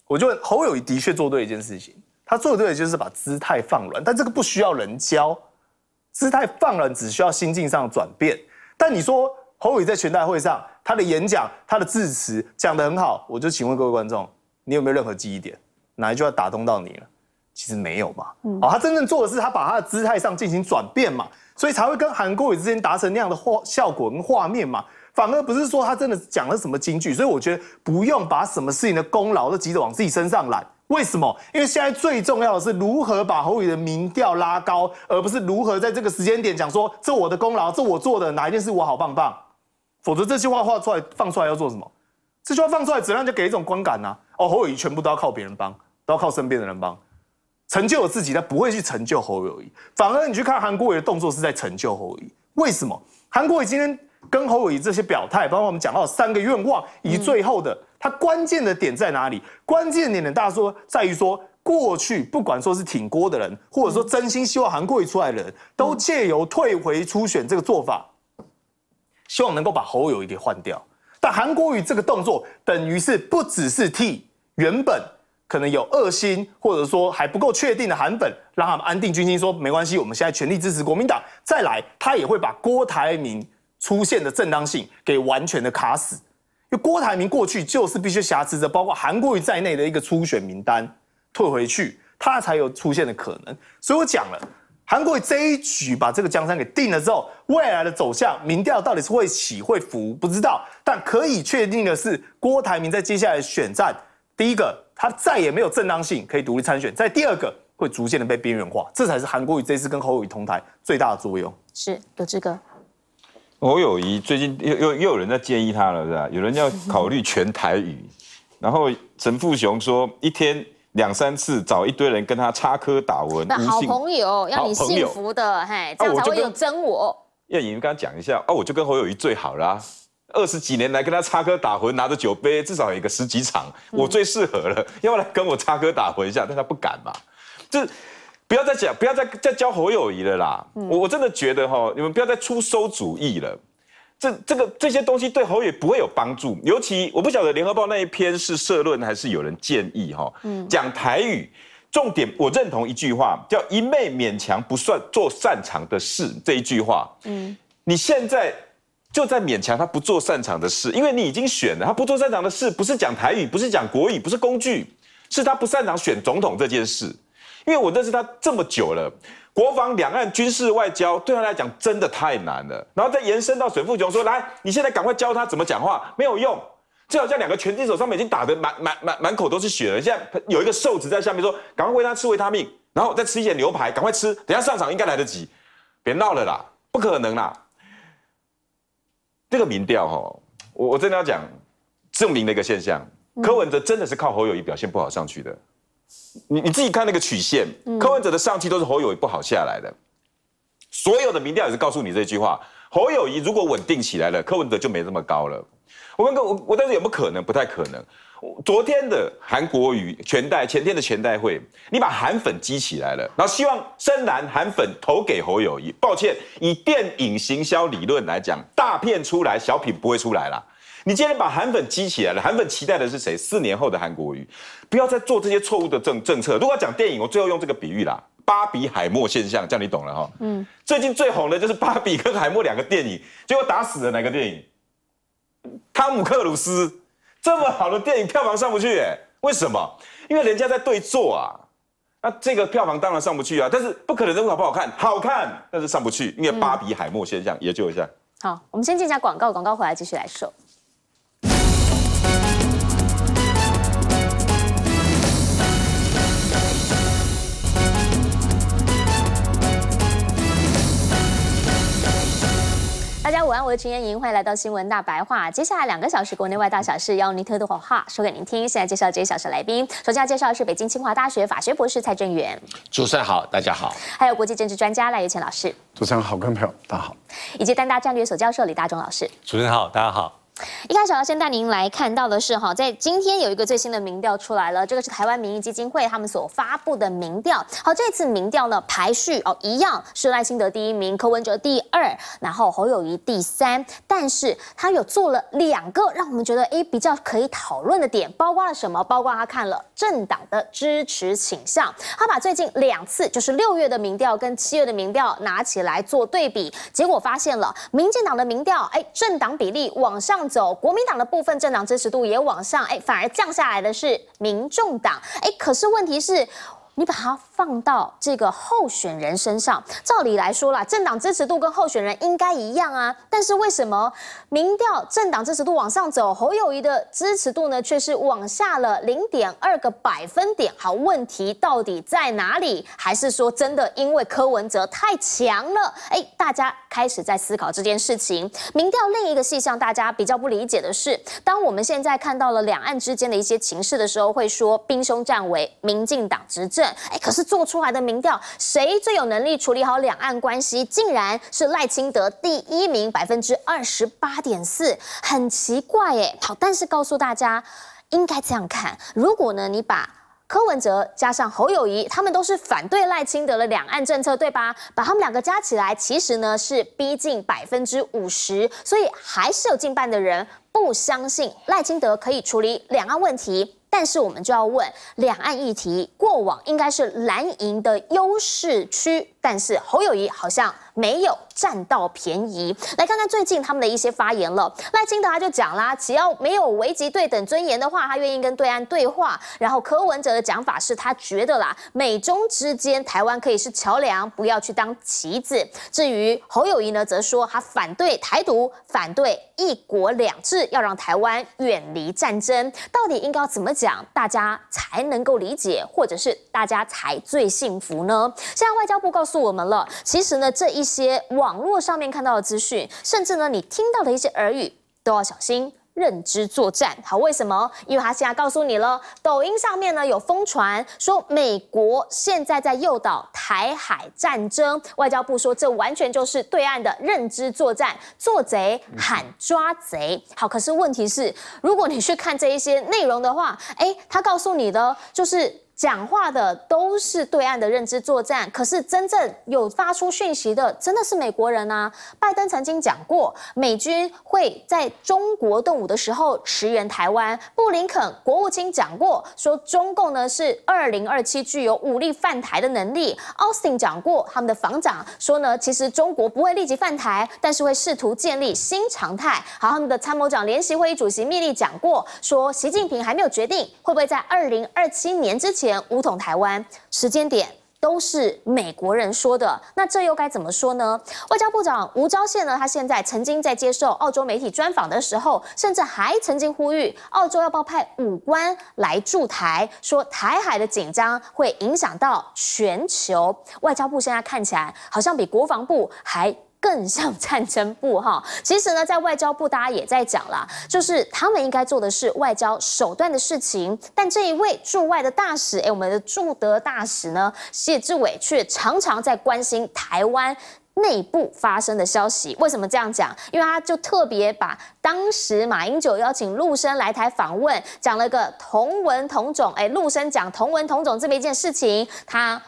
我就问侯友谊的确做对一件事情，他做的对就是把姿态放软，但这个不需要人教，姿态放软只需要心境上转变。但你说侯友谊在全大会上他的演讲，他的致辞讲得很好，我就请问各位观众。你有没有任何记忆点？哪一句话打动到你了？其实没有嘛。哦，他真正做的是他把他的姿态上进行转变嘛，所以才会跟韩国语之间达成那样的画效果跟画面嘛。反而不是说他真的讲了什么京剧，所以我觉得不用把什么事情的功劳都急着往自己身上揽。为什么？因为现在最重要的是如何把侯宇的民调拉高，而不是如何在这个时间点讲说这我的功劳，这我做的哪一件事我好棒棒。否则这句话画出来放出来要做什么？这句话放出来，只能就给一种观感呐。哦，侯友谊全部都要靠别人帮，都要靠身边的人帮，成就了自己。他不会去成就侯友谊，反而你去看韩国瑜的动作是在成就侯友谊。为什么？韩国瑜今天跟侯友谊这些表态，包括我们讲到三个愿望以及最后的他关键的点在哪里？关键点呢，大家说在于说，过去不管说是挺郭的人，或者说真心希望韩国瑜出来的人，都借由退回初选这个做法，希望能够把侯友谊给换掉。但韩国瑜这个动作等于是不只是替。原本可能有恶心，或者说还不够确定的韩粉，让他们安定军心，说没关系，我们现在全力支持国民党。再来，他也会把郭台铭出现的正当性给完全的卡死，因为郭台铭过去就是必须挟持着包括韩国瑜在内的一个初选名单退回去，他才有出现的可能。所以我讲了，韩国瑜这一局把这个江山给定了之后，未来的走向，民调到底是会起会伏不知道，但可以确定的是，郭台铭在接下来选战。第一个，他再也没有正当性可以独立参选；在第二个，会逐渐的被边缘化，这才是韩国瑜这次跟侯友谊同台最大的作用。是有这个。侯友谊最近又又又有人在建议他了，是吧？有人要考虑全台语。然后陈富雄说一天两三次找一堆人跟他插科打诨，那好朋友要你幸福的，嘿，这样才有真我。叶颖，你刚刚讲一下，哦，我就跟侯友谊最好啦。二十几年来跟他插科打诨，拿着酒杯至少一个十几场，我最适合了，要不来跟我插科打诨一下？但他不敢嘛，这不要再讲，不要再再教侯友谊了啦。我我真的觉得哈，你们不要再出馊主意了，这这个这些东西对侯友不会有帮助。尤其我不晓得联合报那一篇是社论还是有人建议哈，讲台语。重点我认同一句话，叫一昧勉强不算做擅长的事。这一句话，嗯，你现在。就在勉强他不做擅长的事，因为你已经选了他不做擅长的事，不是讲台语，不是讲国语，不是工具，是他不擅长选总统这件事。因为我认识他这么久了，国防、两岸、军事、外交对他来讲真的太难了。然后再延伸到沈富雄说：“来，你现在赶快教他怎么讲话，没有用。就好像两个拳击手上面已经打得满满满满口都是血了，现在有一个瘦子在下面说：赶快喂他吃维他命，然后再吃一点牛排，赶快吃，等下上场应该来得及。别闹了啦，不可能啦。”这个民调哈，我我真的要讲，证明了一个现象：柯文哲真的是靠侯友谊表现不好上去的。你你自己看那个曲线，柯文哲的上去都是侯友谊不好下来的。所有的民调也是告诉你这句话：侯友谊如果稳定起来了，柯文哲就没这么高了。我跟我我但是有没有可能？不太可能。昨天的韩国瑜全代，前天的全代会，你把韩粉激起来了，然后希望深蓝韩粉投给侯友宜。抱歉，以电影行销理论来讲，大片出来，小品不会出来啦。你今天把韩粉激起来了，韩粉期待的是谁？四年后的韩国瑜，不要再做这些错误的政政策。如果要讲电影，我最后用这个比喻啦，芭比海默现象，叫你懂了哈。嗯，最近最红的就是芭比跟海默两个电影，结果打死了哪个电影？汤姆克鲁斯。这么好的电影票房上不去，哎，为什么？因为人家在对坐啊，那这个票房当然上不去啊。但是不可能这么好不好看？好看，但是上不去，因为巴比海默现象，研究一下。好，我们先进一下广告，广告回来继续来收。大家午安，我是陈彦莹，欢迎来到新闻大白话。接下来两个小时国内外大小事，要您听我的话说给您听。现在介绍这小时来宾，首先要介绍的是北京清华大学法学博士蔡正元。主持人好，大家好。还有国际政治专家赖岳谦老师。主持人好，各位朋友，大家好。以及丹大战略所教授李大忠老师。主持人好，大家好。一开始要先带您来看到的是哈，在今天有一个最新的民调出来了，这个是台湾民意基金会他们所发布的民调。好，这次民调呢排序哦一样，是赖清德第一名，柯文哲第二，然后侯友谊第三。但是他有做了两个让我们觉得诶比较可以讨论的点，包括了什么？包括他看了政党的支持倾向，他把最近两次就是六月的民调跟七月的民调拿起来做对比，结果发现了民进党的民调哎政党比例往上。走国民党的部分政党支持度也往上，哎，反而降下来的是民众党，哎，可是问题是。你把它放到这个候选人身上，照理来说啦，政党支持度跟候选人应该一样啊。但是为什么民调政党支持度往上走，侯友谊的支持度呢却是往下了零点二个百分点？好，问题到底在哪里？还是说真的因为柯文哲太强了？哎，大家开始在思考这件事情。民调另一个细项，大家比较不理解的是，当我们现在看到了两岸之间的一些情势的时候，会说兵凶战危，民进党执政。哎，可是做出来的民调，谁最有能力处理好两岸关系？竟然是赖清德第一名，百分之二十八点四，很奇怪耶。好，但是告诉大家，应该这样看：如果呢，你把柯文哲加上侯友谊，他们都是反对赖清德的两岸政策，对吧？把他们两个加起来，其实呢是逼近百分之五十，所以还是有近半的人不相信赖清德可以处理两岸问题。但是我们就要问，两岸议题过往应该是蓝营的优势区，但是侯友谊好像。没有占到便宜，来看看最近他们的一些发言了。赖清德他就讲啦，只要没有危及对等尊严的话，他愿意跟对岸对话。然后柯文哲的讲法是他觉得啦，美中之间，台湾可以是桥梁，不要去当棋子。至于侯友谊呢，则说他反对台独，反对一国两制，要让台湾远离战争。到底应该怎么讲，大家才能够理解，或者是大家才最幸福呢？现在外交部告诉我们了，其实呢，这一。些网络上面看到的资讯，甚至呢你听到的一些耳语，都要小心认知作战。好，为什么？因为他现在告诉你了，抖音上面呢有疯传说美国现在在诱导台海战争。外交部说这完全就是对岸的认知作战，做贼喊抓贼。好，可是问题是，如果你去看这一些内容的话，诶，他告诉你的就是。讲话的都是对岸的认知作战，可是真正有发出讯息的，真的是美国人啊！拜登曾经讲过，美军会在中国动武的时候驰援台湾。布林肯国务卿讲过，说中共呢是二零二七具有武力犯台的能力。奥斯汀讲过，他们的防长说呢，其实中国不会立即犯台，但是会试图建立新常态。好，他们的参谋长联席会议主席密利讲过，说习近平还没有决定会不会在二零二七年之前。五统台湾时间点都是美国人说的，那这又该怎么说呢？外交部长吴钊燮呢？他现在曾经在接受澳洲媒体专访的时候，甚至还曾经呼吁澳洲要派武官来驻台，说台海的紧张会影响到全球。外交部现在看起来好像比国防部还。更像战争部哈，其实呢，在外交部大家也在讲啦，就是他们应该做的是外交手段的事情。但这一位驻外的大使，哎，我们的驻德大使呢，谢志伟却常常在关心台湾内部发生的消息。为什么这样讲？因为他就特别把当时马英九邀请陆生来台访问，讲了一个同文同种，哎，陆生讲同文同种这么一件事情，他。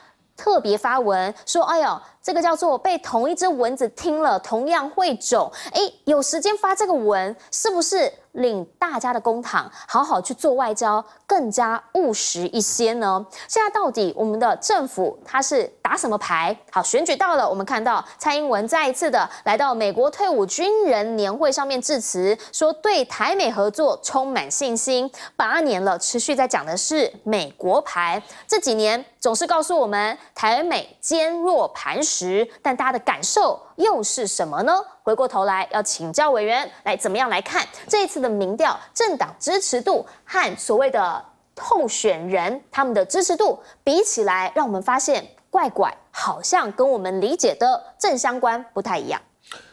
特别发文说：“哎呦，这个叫做被同一只蚊子叮了，同样会肿。哎，有时间发这个文，是不是？”令大家的公堂好好去做外交，更加务实一些呢？现在到底我们的政府它是打什么牌？好，选举到了，我们看到蔡英文再一次的来到美国退伍军人年会上面致辞，说对台美合作充满信心。八年了，持续在讲的是美国牌，这几年总是告诉我们台美坚若磐石，但大家的感受又是什么呢？回过头来，要请教委员来怎么样来看这一次的民调，政党支持度和所谓的候选人他们的支持度比起来，让我们发现怪怪，好像跟我们理解的正相关不太一样。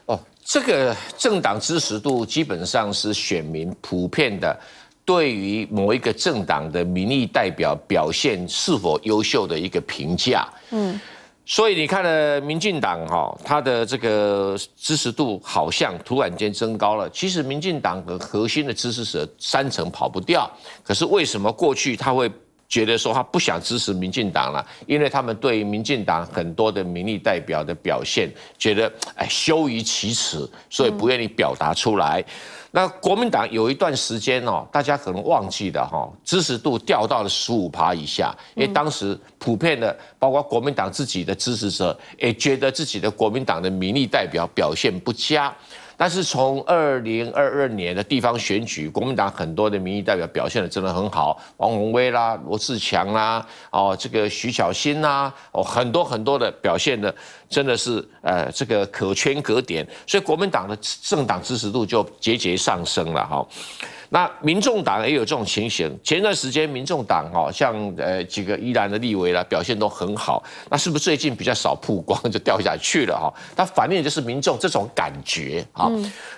哦，这个政党支持度基本上是选民普遍的对于某一个政党的民意代表表现是否优秀的一个评价。嗯。所以你看了民进党哈，他的这个支持度好像突然间增高了。其实民进党的核心的支持者三成跑不掉，可是为什么过去他会觉得说他不想支持民进党了？因为他们对民进党很多的名利代表的表现，觉得哎羞于启齿，所以不愿意表达出来。那国民党有一段时间哦，大家可能忘记了哈，支持度掉到了十五趴以下。因为当时普遍的，包括国民党自己的支持者也觉得自己的国民党的民意代表表现不佳。但是从二零二二年的地方选举，国民党很多的民意代表表现的真的很好，王宏威啦、罗志强啦、哦这个徐小新啦，哦很多很多的表现的。真的是呃，这个可圈可点，所以国民党的政党支持度就节节上升了哈。那民众党也有这种情形，前段时间民众党哈，像呃几个依然的立委啦，表现都很好。那是不是最近比较少曝光就掉下去了哈？它反映就是民众这种感觉哈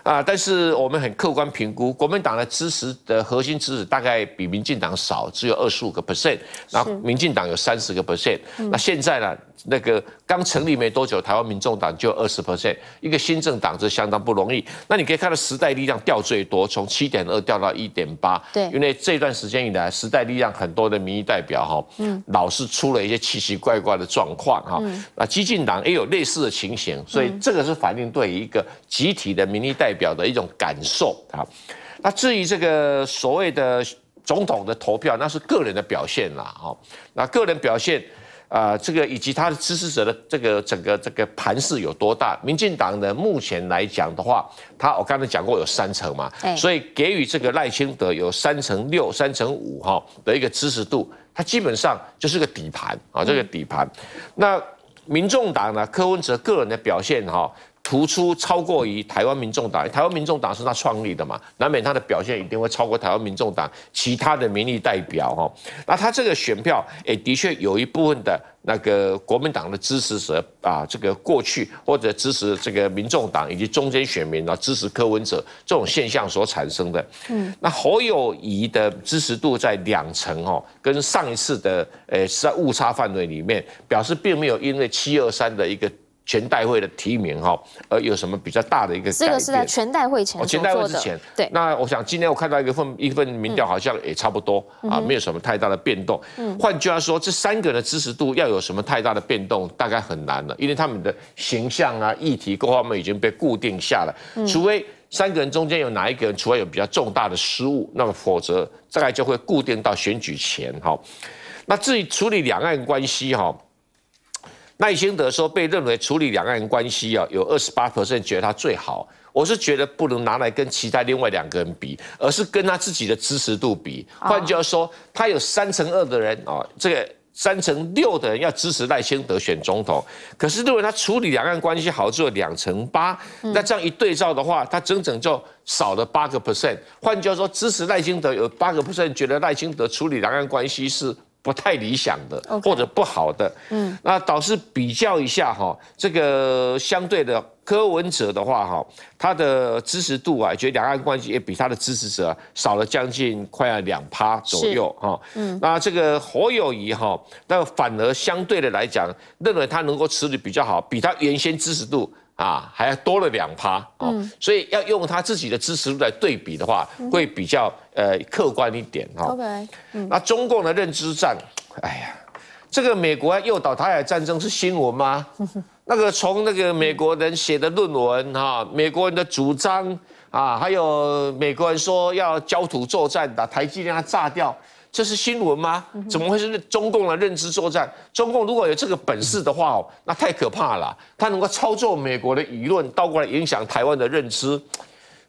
啊。但是我们很客观评估，国民党的支持的核心支持大概比民进党少，只有二十五个 percent，然后民进党有三十个 percent。那现在呢，那个刚成立没多。多久？台湾民众党就二十 percent，一个新政党是相当不容易。那你可以看到时代力量掉最多，从七点二掉到一点八。对，因为这段时间以来，时代力量很多的民意代表哈，嗯，老是出了一些奇奇怪怪的状况哈。那激进党也有类似的情形，所以这个是反映对一个集体的民意代表的一种感受啊。那至于这个所谓的总统的投票，那是个人的表现啦，哈，那个人表现。啊，这个以及他的支持者的这个整个这个盘势有多大？民进党呢，目前来讲的话，他我刚才讲过有三成嘛，所以给予这个赖清德有三成六、三成五哈的一个支持度，他基本上就是个底盘啊，这个底盘。那民众党呢，柯文哲个人的表现哈。突出超过于台湾民众党，台湾民众党是他创立的嘛，难免他的表现一定会超过台湾民众党其他的民意代表哈。那他这个选票，哎，的确有一部分的那个国民党的支持者啊，这个过去或者支持这个民众党以及中间选民啊，支持柯文哲这种现象所产生的。嗯，那侯友谊的支持度在两成哦，跟上一次的诶是在误差范围里面，表示并没有因为七二三的一个。全代会的提名哈，呃，有什么比较大的一个？这个是在全代会前。全代会之前，对。那我想今天我看到一份一份民调，好像也差不多啊，没有什么太大的变动。嗯。换句话说，这三个人的支持度要有什么太大的变动，大概很难了，因为他们的形象啊、议题各方面已经被固定下来。嗯。除非三个人中间有哪一个人，除非有比较重大的失误，那么否则大概就会固定到选举前哈。那至于处理两岸关系哈。赖清德说，被认为处理两岸关系啊，有二十八 percent 觉得他最好。我是觉得不能拿来跟其他另外两个人比，而是跟他自己的支持度比。换句话说，他有三成二的人啊，这个三成六的人要支持赖清德选总统，可是认为他处理两岸关系好，只有两成八。那这样一对照的话，他整整就少了八个 percent。换句话说，支持赖清德有八个 percent 觉得赖清德处理两岸关系是。不太理想的，或者不好的，嗯，那倒是比较一下哈，这个相对的柯文哲的话哈，他的支持度啊，觉得两岸关系也比他的支持者少了将近快要两趴左右哈，嗯，那这个侯友谊哈，那反而相对的来讲，认为他能够处理比较好，比他原先支持度。啊，还要多了两趴啊，所以要用他自己的知识来对比的话，会比较呃客观一点哈。OK，那中共的认知战，哎呀，这个美国诱导台海战争是新闻吗？那个从那个美国人写的论文哈，美国人的主张啊，还有美国人说要焦土作战，把台积电炸掉。这是新闻吗？怎么会是中共的认知作战？中共如果有这个本事的话，那太可怕了。他能够操纵美国的舆论，倒过来影响台湾的认知。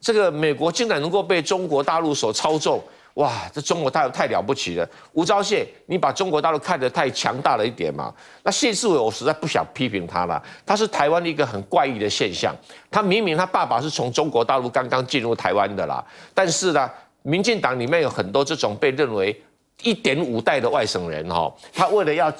这个美国竟然能够被中国大陆所操纵，哇！这中国大陆太了不起了。吴钊燮，你把中国大陆看得太强大了一点嘛？那谢志伟，我实在不想批评他了。他是台湾一个很怪异的现象。他明明他爸爸是从中国大陆刚刚进入台湾的啦，但是呢，民进党里面有很多这种被认为。一点五代的外省人哈，他为了要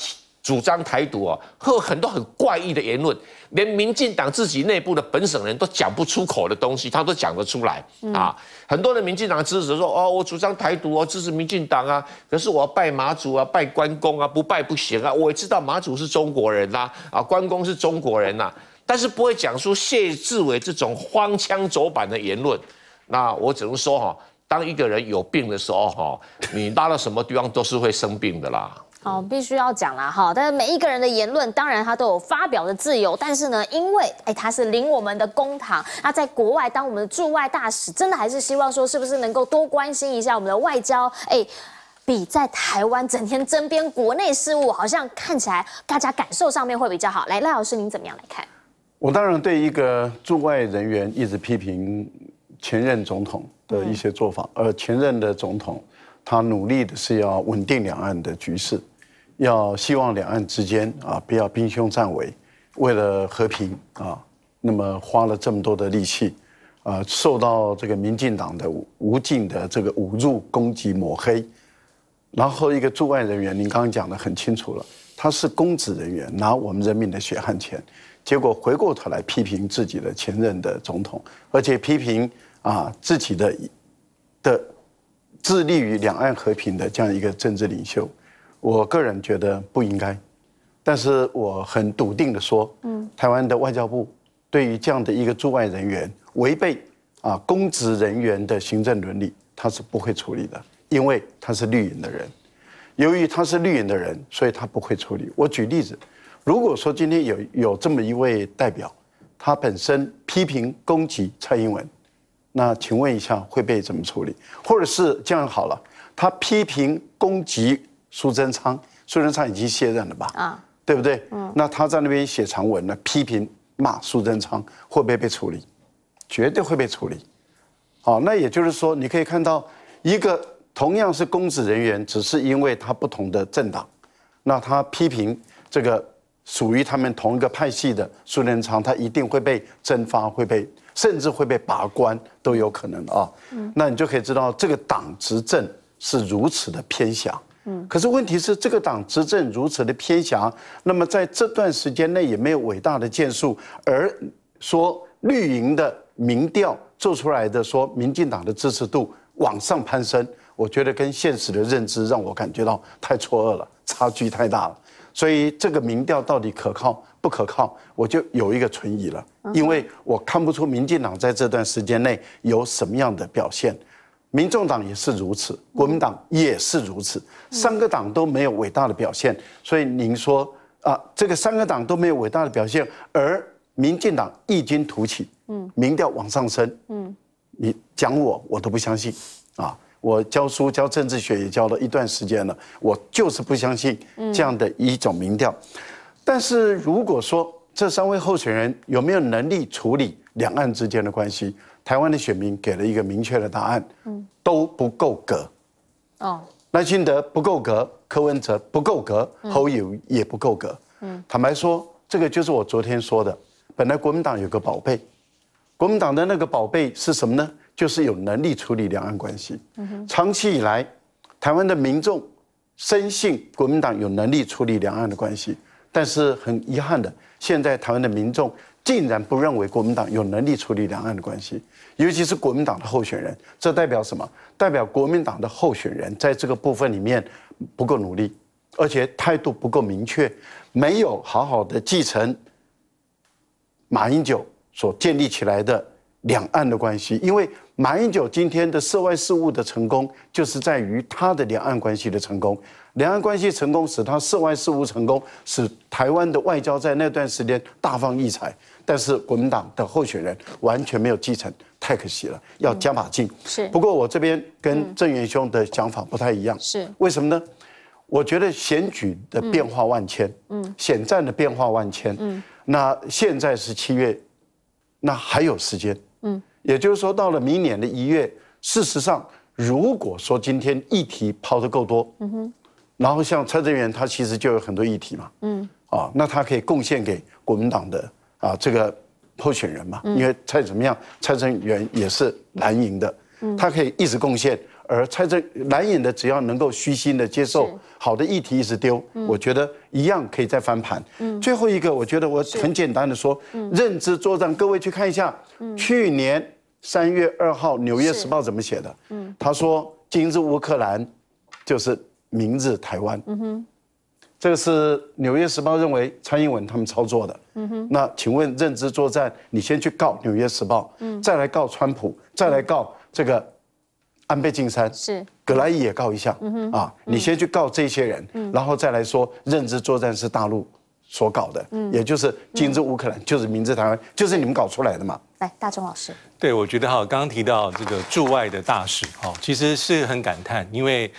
主张台独哦，和很多很怪异的言论，连民进党自己内部的本省人都讲不出口的东西，他都讲得出来啊。很多人民进党支持说哦，我主张台独哦，支持民进党啊，可是我要拜马祖啊，拜关公啊，不拜不行啊。我也知道马祖是中国人啦，啊，关公是中国人呐，但是不会讲出谢志伟这种荒腔走板的言论。那我只能说哈。当一个人有病的时候，哈，你拉到什么地方都是会生病的啦。哦，必须要讲啦，哈。但是每一个人的言论，当然他都有发表的自由。但是呢，因为哎，他是领我们的公堂。他在国外，当我们的驻外大使，真的还是希望说，是不是能够多关心一下我们的外交？哎，比在台湾整天争边国内事务，好像看起来大家感受上面会比较好。来，赖老师，您怎么样来看？我当然对一个驻外人员一直批评前任总统。的一些做法，而前任的总统，他努力的是要稳定两岸的局势，要希望两岸之间啊不要兵凶战危，为了和平啊，那么花了这么多的力气，啊，受到这个民进党的无尽的这个侮辱攻击抹黑，然后一个驻外人员，您刚刚讲的很清楚了，他是公职人员，拿我们人民的血汗钱，结果回过头来批评自己的前任的总统，而且批评。啊，自己的的致力于两岸和平的这样一个政治领袖，我个人觉得不应该。但是我很笃定的说，嗯，台湾的外交部对于这样的一个驻外人员违背啊公职人员的行政伦理，他是不会处理的，因为他是绿营的人。由于他是绿营的人，所以他不会处理。我举例子，如果说今天有有这么一位代表，他本身批评攻击蔡英文。那请问一下会被怎么处理？或者是这样好了，他批评攻击苏贞昌，苏贞昌已经卸任了吧？啊，对不对？嗯，那他在那边写长文呢，批评骂苏贞昌，会不会被处理？绝对会被处理。好，那也就是说，你可以看到一个同样是公职人员，只是因为他不同的政党，那他批评这个。属于他们同一个派系的苏贞昌，他一定会被蒸发，会被甚至会被罢官都有可能啊。嗯，那你就可以知道这个党执政是如此的偏狭。嗯，可是问题是这个党执政如此的偏狭，那么在这段时间内也没有伟大的建树，而说绿营的民调做出来的说民进党的支持度往上攀升，我觉得跟现实的认知让我感觉到太错愕了，差距太大了。所以这个民调到底可靠不可靠，我就有一个存疑了，因为我看不出民进党在这段时间内有什么样的表现，民众党也是如此，国民党也是如此，三个党都没有伟大的表现。所以您说啊，这个三个党都没有伟大的表现，而民进党异军突起，嗯，民调往上升，嗯，你讲我我都不相信啊。我教书教政治学也教了一段时间了，我就是不相信这样的一种民调。但是如果说这三位候选人有没有能力处理两岸之间的关系，台湾的选民给了一个明确的答案，嗯，都不够格。哦，赖清德不够格，柯文哲不够格，侯友也不够格。嗯，坦白说，这个就是我昨天说的，本来国民党有个宝贝，国民党的那个宝贝是什么呢？就是有能力处理两岸关系。长期以来，台湾的民众深信国民党有能力处理两岸的关系，但是很遗憾的，现在台湾的民众竟然不认为国民党有能力处理两岸的关系。尤其是国民党的候选人，这代表什么？代表国民党的候选人在这个部分里面不够努力，而且态度不够明确，没有好好的继承马英九所建立起来的。两岸的关系，因为马英九今天的涉外事务的成功，就是在于他的两岸关系的成功。两岸关系成功，使他涉外事务成功，使台湾的外交在那段时间大放异彩。但是，国民党的候选人完全没有继承，太可惜了，要加把劲。是。不过，我这边跟郑元兄的想法不太一样。是。为什么呢？我觉得选举的变化万千，嗯，选战的变化万千，嗯，那现在是七月，那还有时间。也就是说，到了明年的一月，事实上，如果说今天议题抛的够多，嗯哼，然后像蔡正元，他其实就有很多议题嘛，嗯，啊，那他可以贡献给国民党的啊这个候选人嘛，因为蔡怎么样，蔡正元也是蓝营的，他可以一直贡献。而蔡政难演的，只要能够虚心的接受好的议题一直丢，我觉得一样可以再翻盘。最后一个，我觉得我很简单的说，认知作战，各位去看一下，去年三月二号《纽约时报》怎么写的？他说：“今日乌克兰，就是明日台湾。”这个是《纽约时报》认为蔡英文他们操作的。那请问认知作战，你先去告《纽约时报》，再来告川普，再来告这个。安倍晋三是，格莱伊也告一下啊，你先去告这些人，然后再来说认知作战是大陆所搞的，也就是今日乌克兰，就是明治台湾，就是你们搞出来的嘛。来，大钟老师，对我觉得哈，刚刚提到这个驻外的大使哈，其实是很感叹，因为。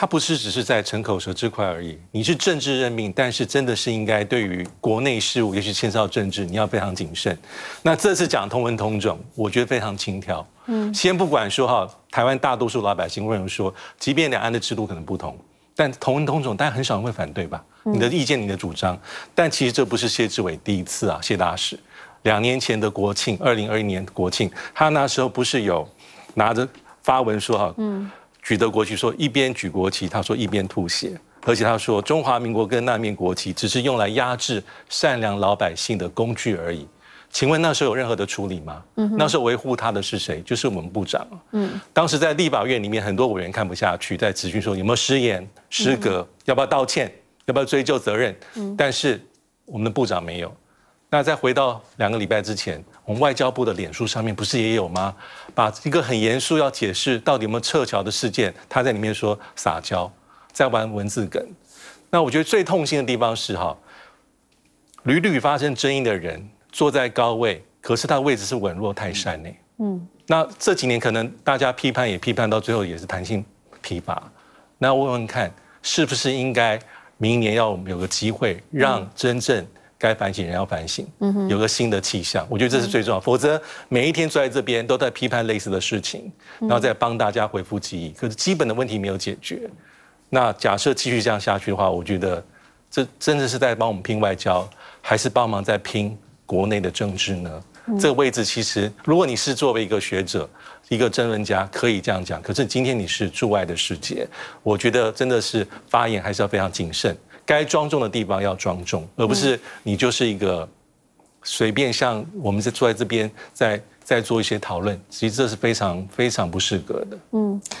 他不是只是在逞口舌之快而已，你是政治任命，但是真的是应该对于国内事务，也许牵涉到政治，你要非常谨慎。那这次讲同文同种，我觉得非常轻佻。嗯，先不管说哈，台湾大多数老百姓为什么说，即便两岸的制度可能不同，但同文同种，但很少人会反对吧？你的意见，你的主张，但其实这不是谢志伟第一次啊，谢大使。两年前的国庆，二零二一年国庆，他那时候不是有拿着发文说哈？嗯。举国旗说一边举国旗，他说一边吐血，而且他说中华民国跟那面国旗只是用来压制善良老百姓的工具而已。请问那时候有任何的处理吗？嗯，那时候维护他的是谁？就是我们部长。嗯，当时在立法院里面，很多委员看不下去，在咨询说有没有失言失格，要不要道歉，要不要追究责任？嗯，但是我们的部长没有。那再回到两个礼拜之前。我们外交部的脸书上面不是也有吗？把一个很严肃要解释到底有没有撤侨的事件，他在里面说撒娇，在玩文字梗。那我觉得最痛心的地方是哈，屡屡发生争议的人坐在高位，可是他的位置是稳若泰山呢。嗯，那这几年可能大家批判也批判到最后也是弹性疲乏。那问问看，是不是应该明年要有个机会，让真正？该反省人要反省，有个新的气象，我觉得这是最重要。否则每一天坐在这边都在批判类似的事情，然后再帮大家回复记忆，可是基本的问题没有解决。那假设继续这样下去的话，我觉得这真的是在帮我们拼外交，还是帮忙在拼国内的政治呢？这个位置其实，如果你是作为一个学者、一个真论家，可以这样讲。可是今天你是驻外的世界，我觉得真的是发言还是要非常谨慎。该庄重的地方要庄重，而不是你就是一个随便像我们在坐在这边在在做一些讨论，其实这是非常非常不适合的。嗯。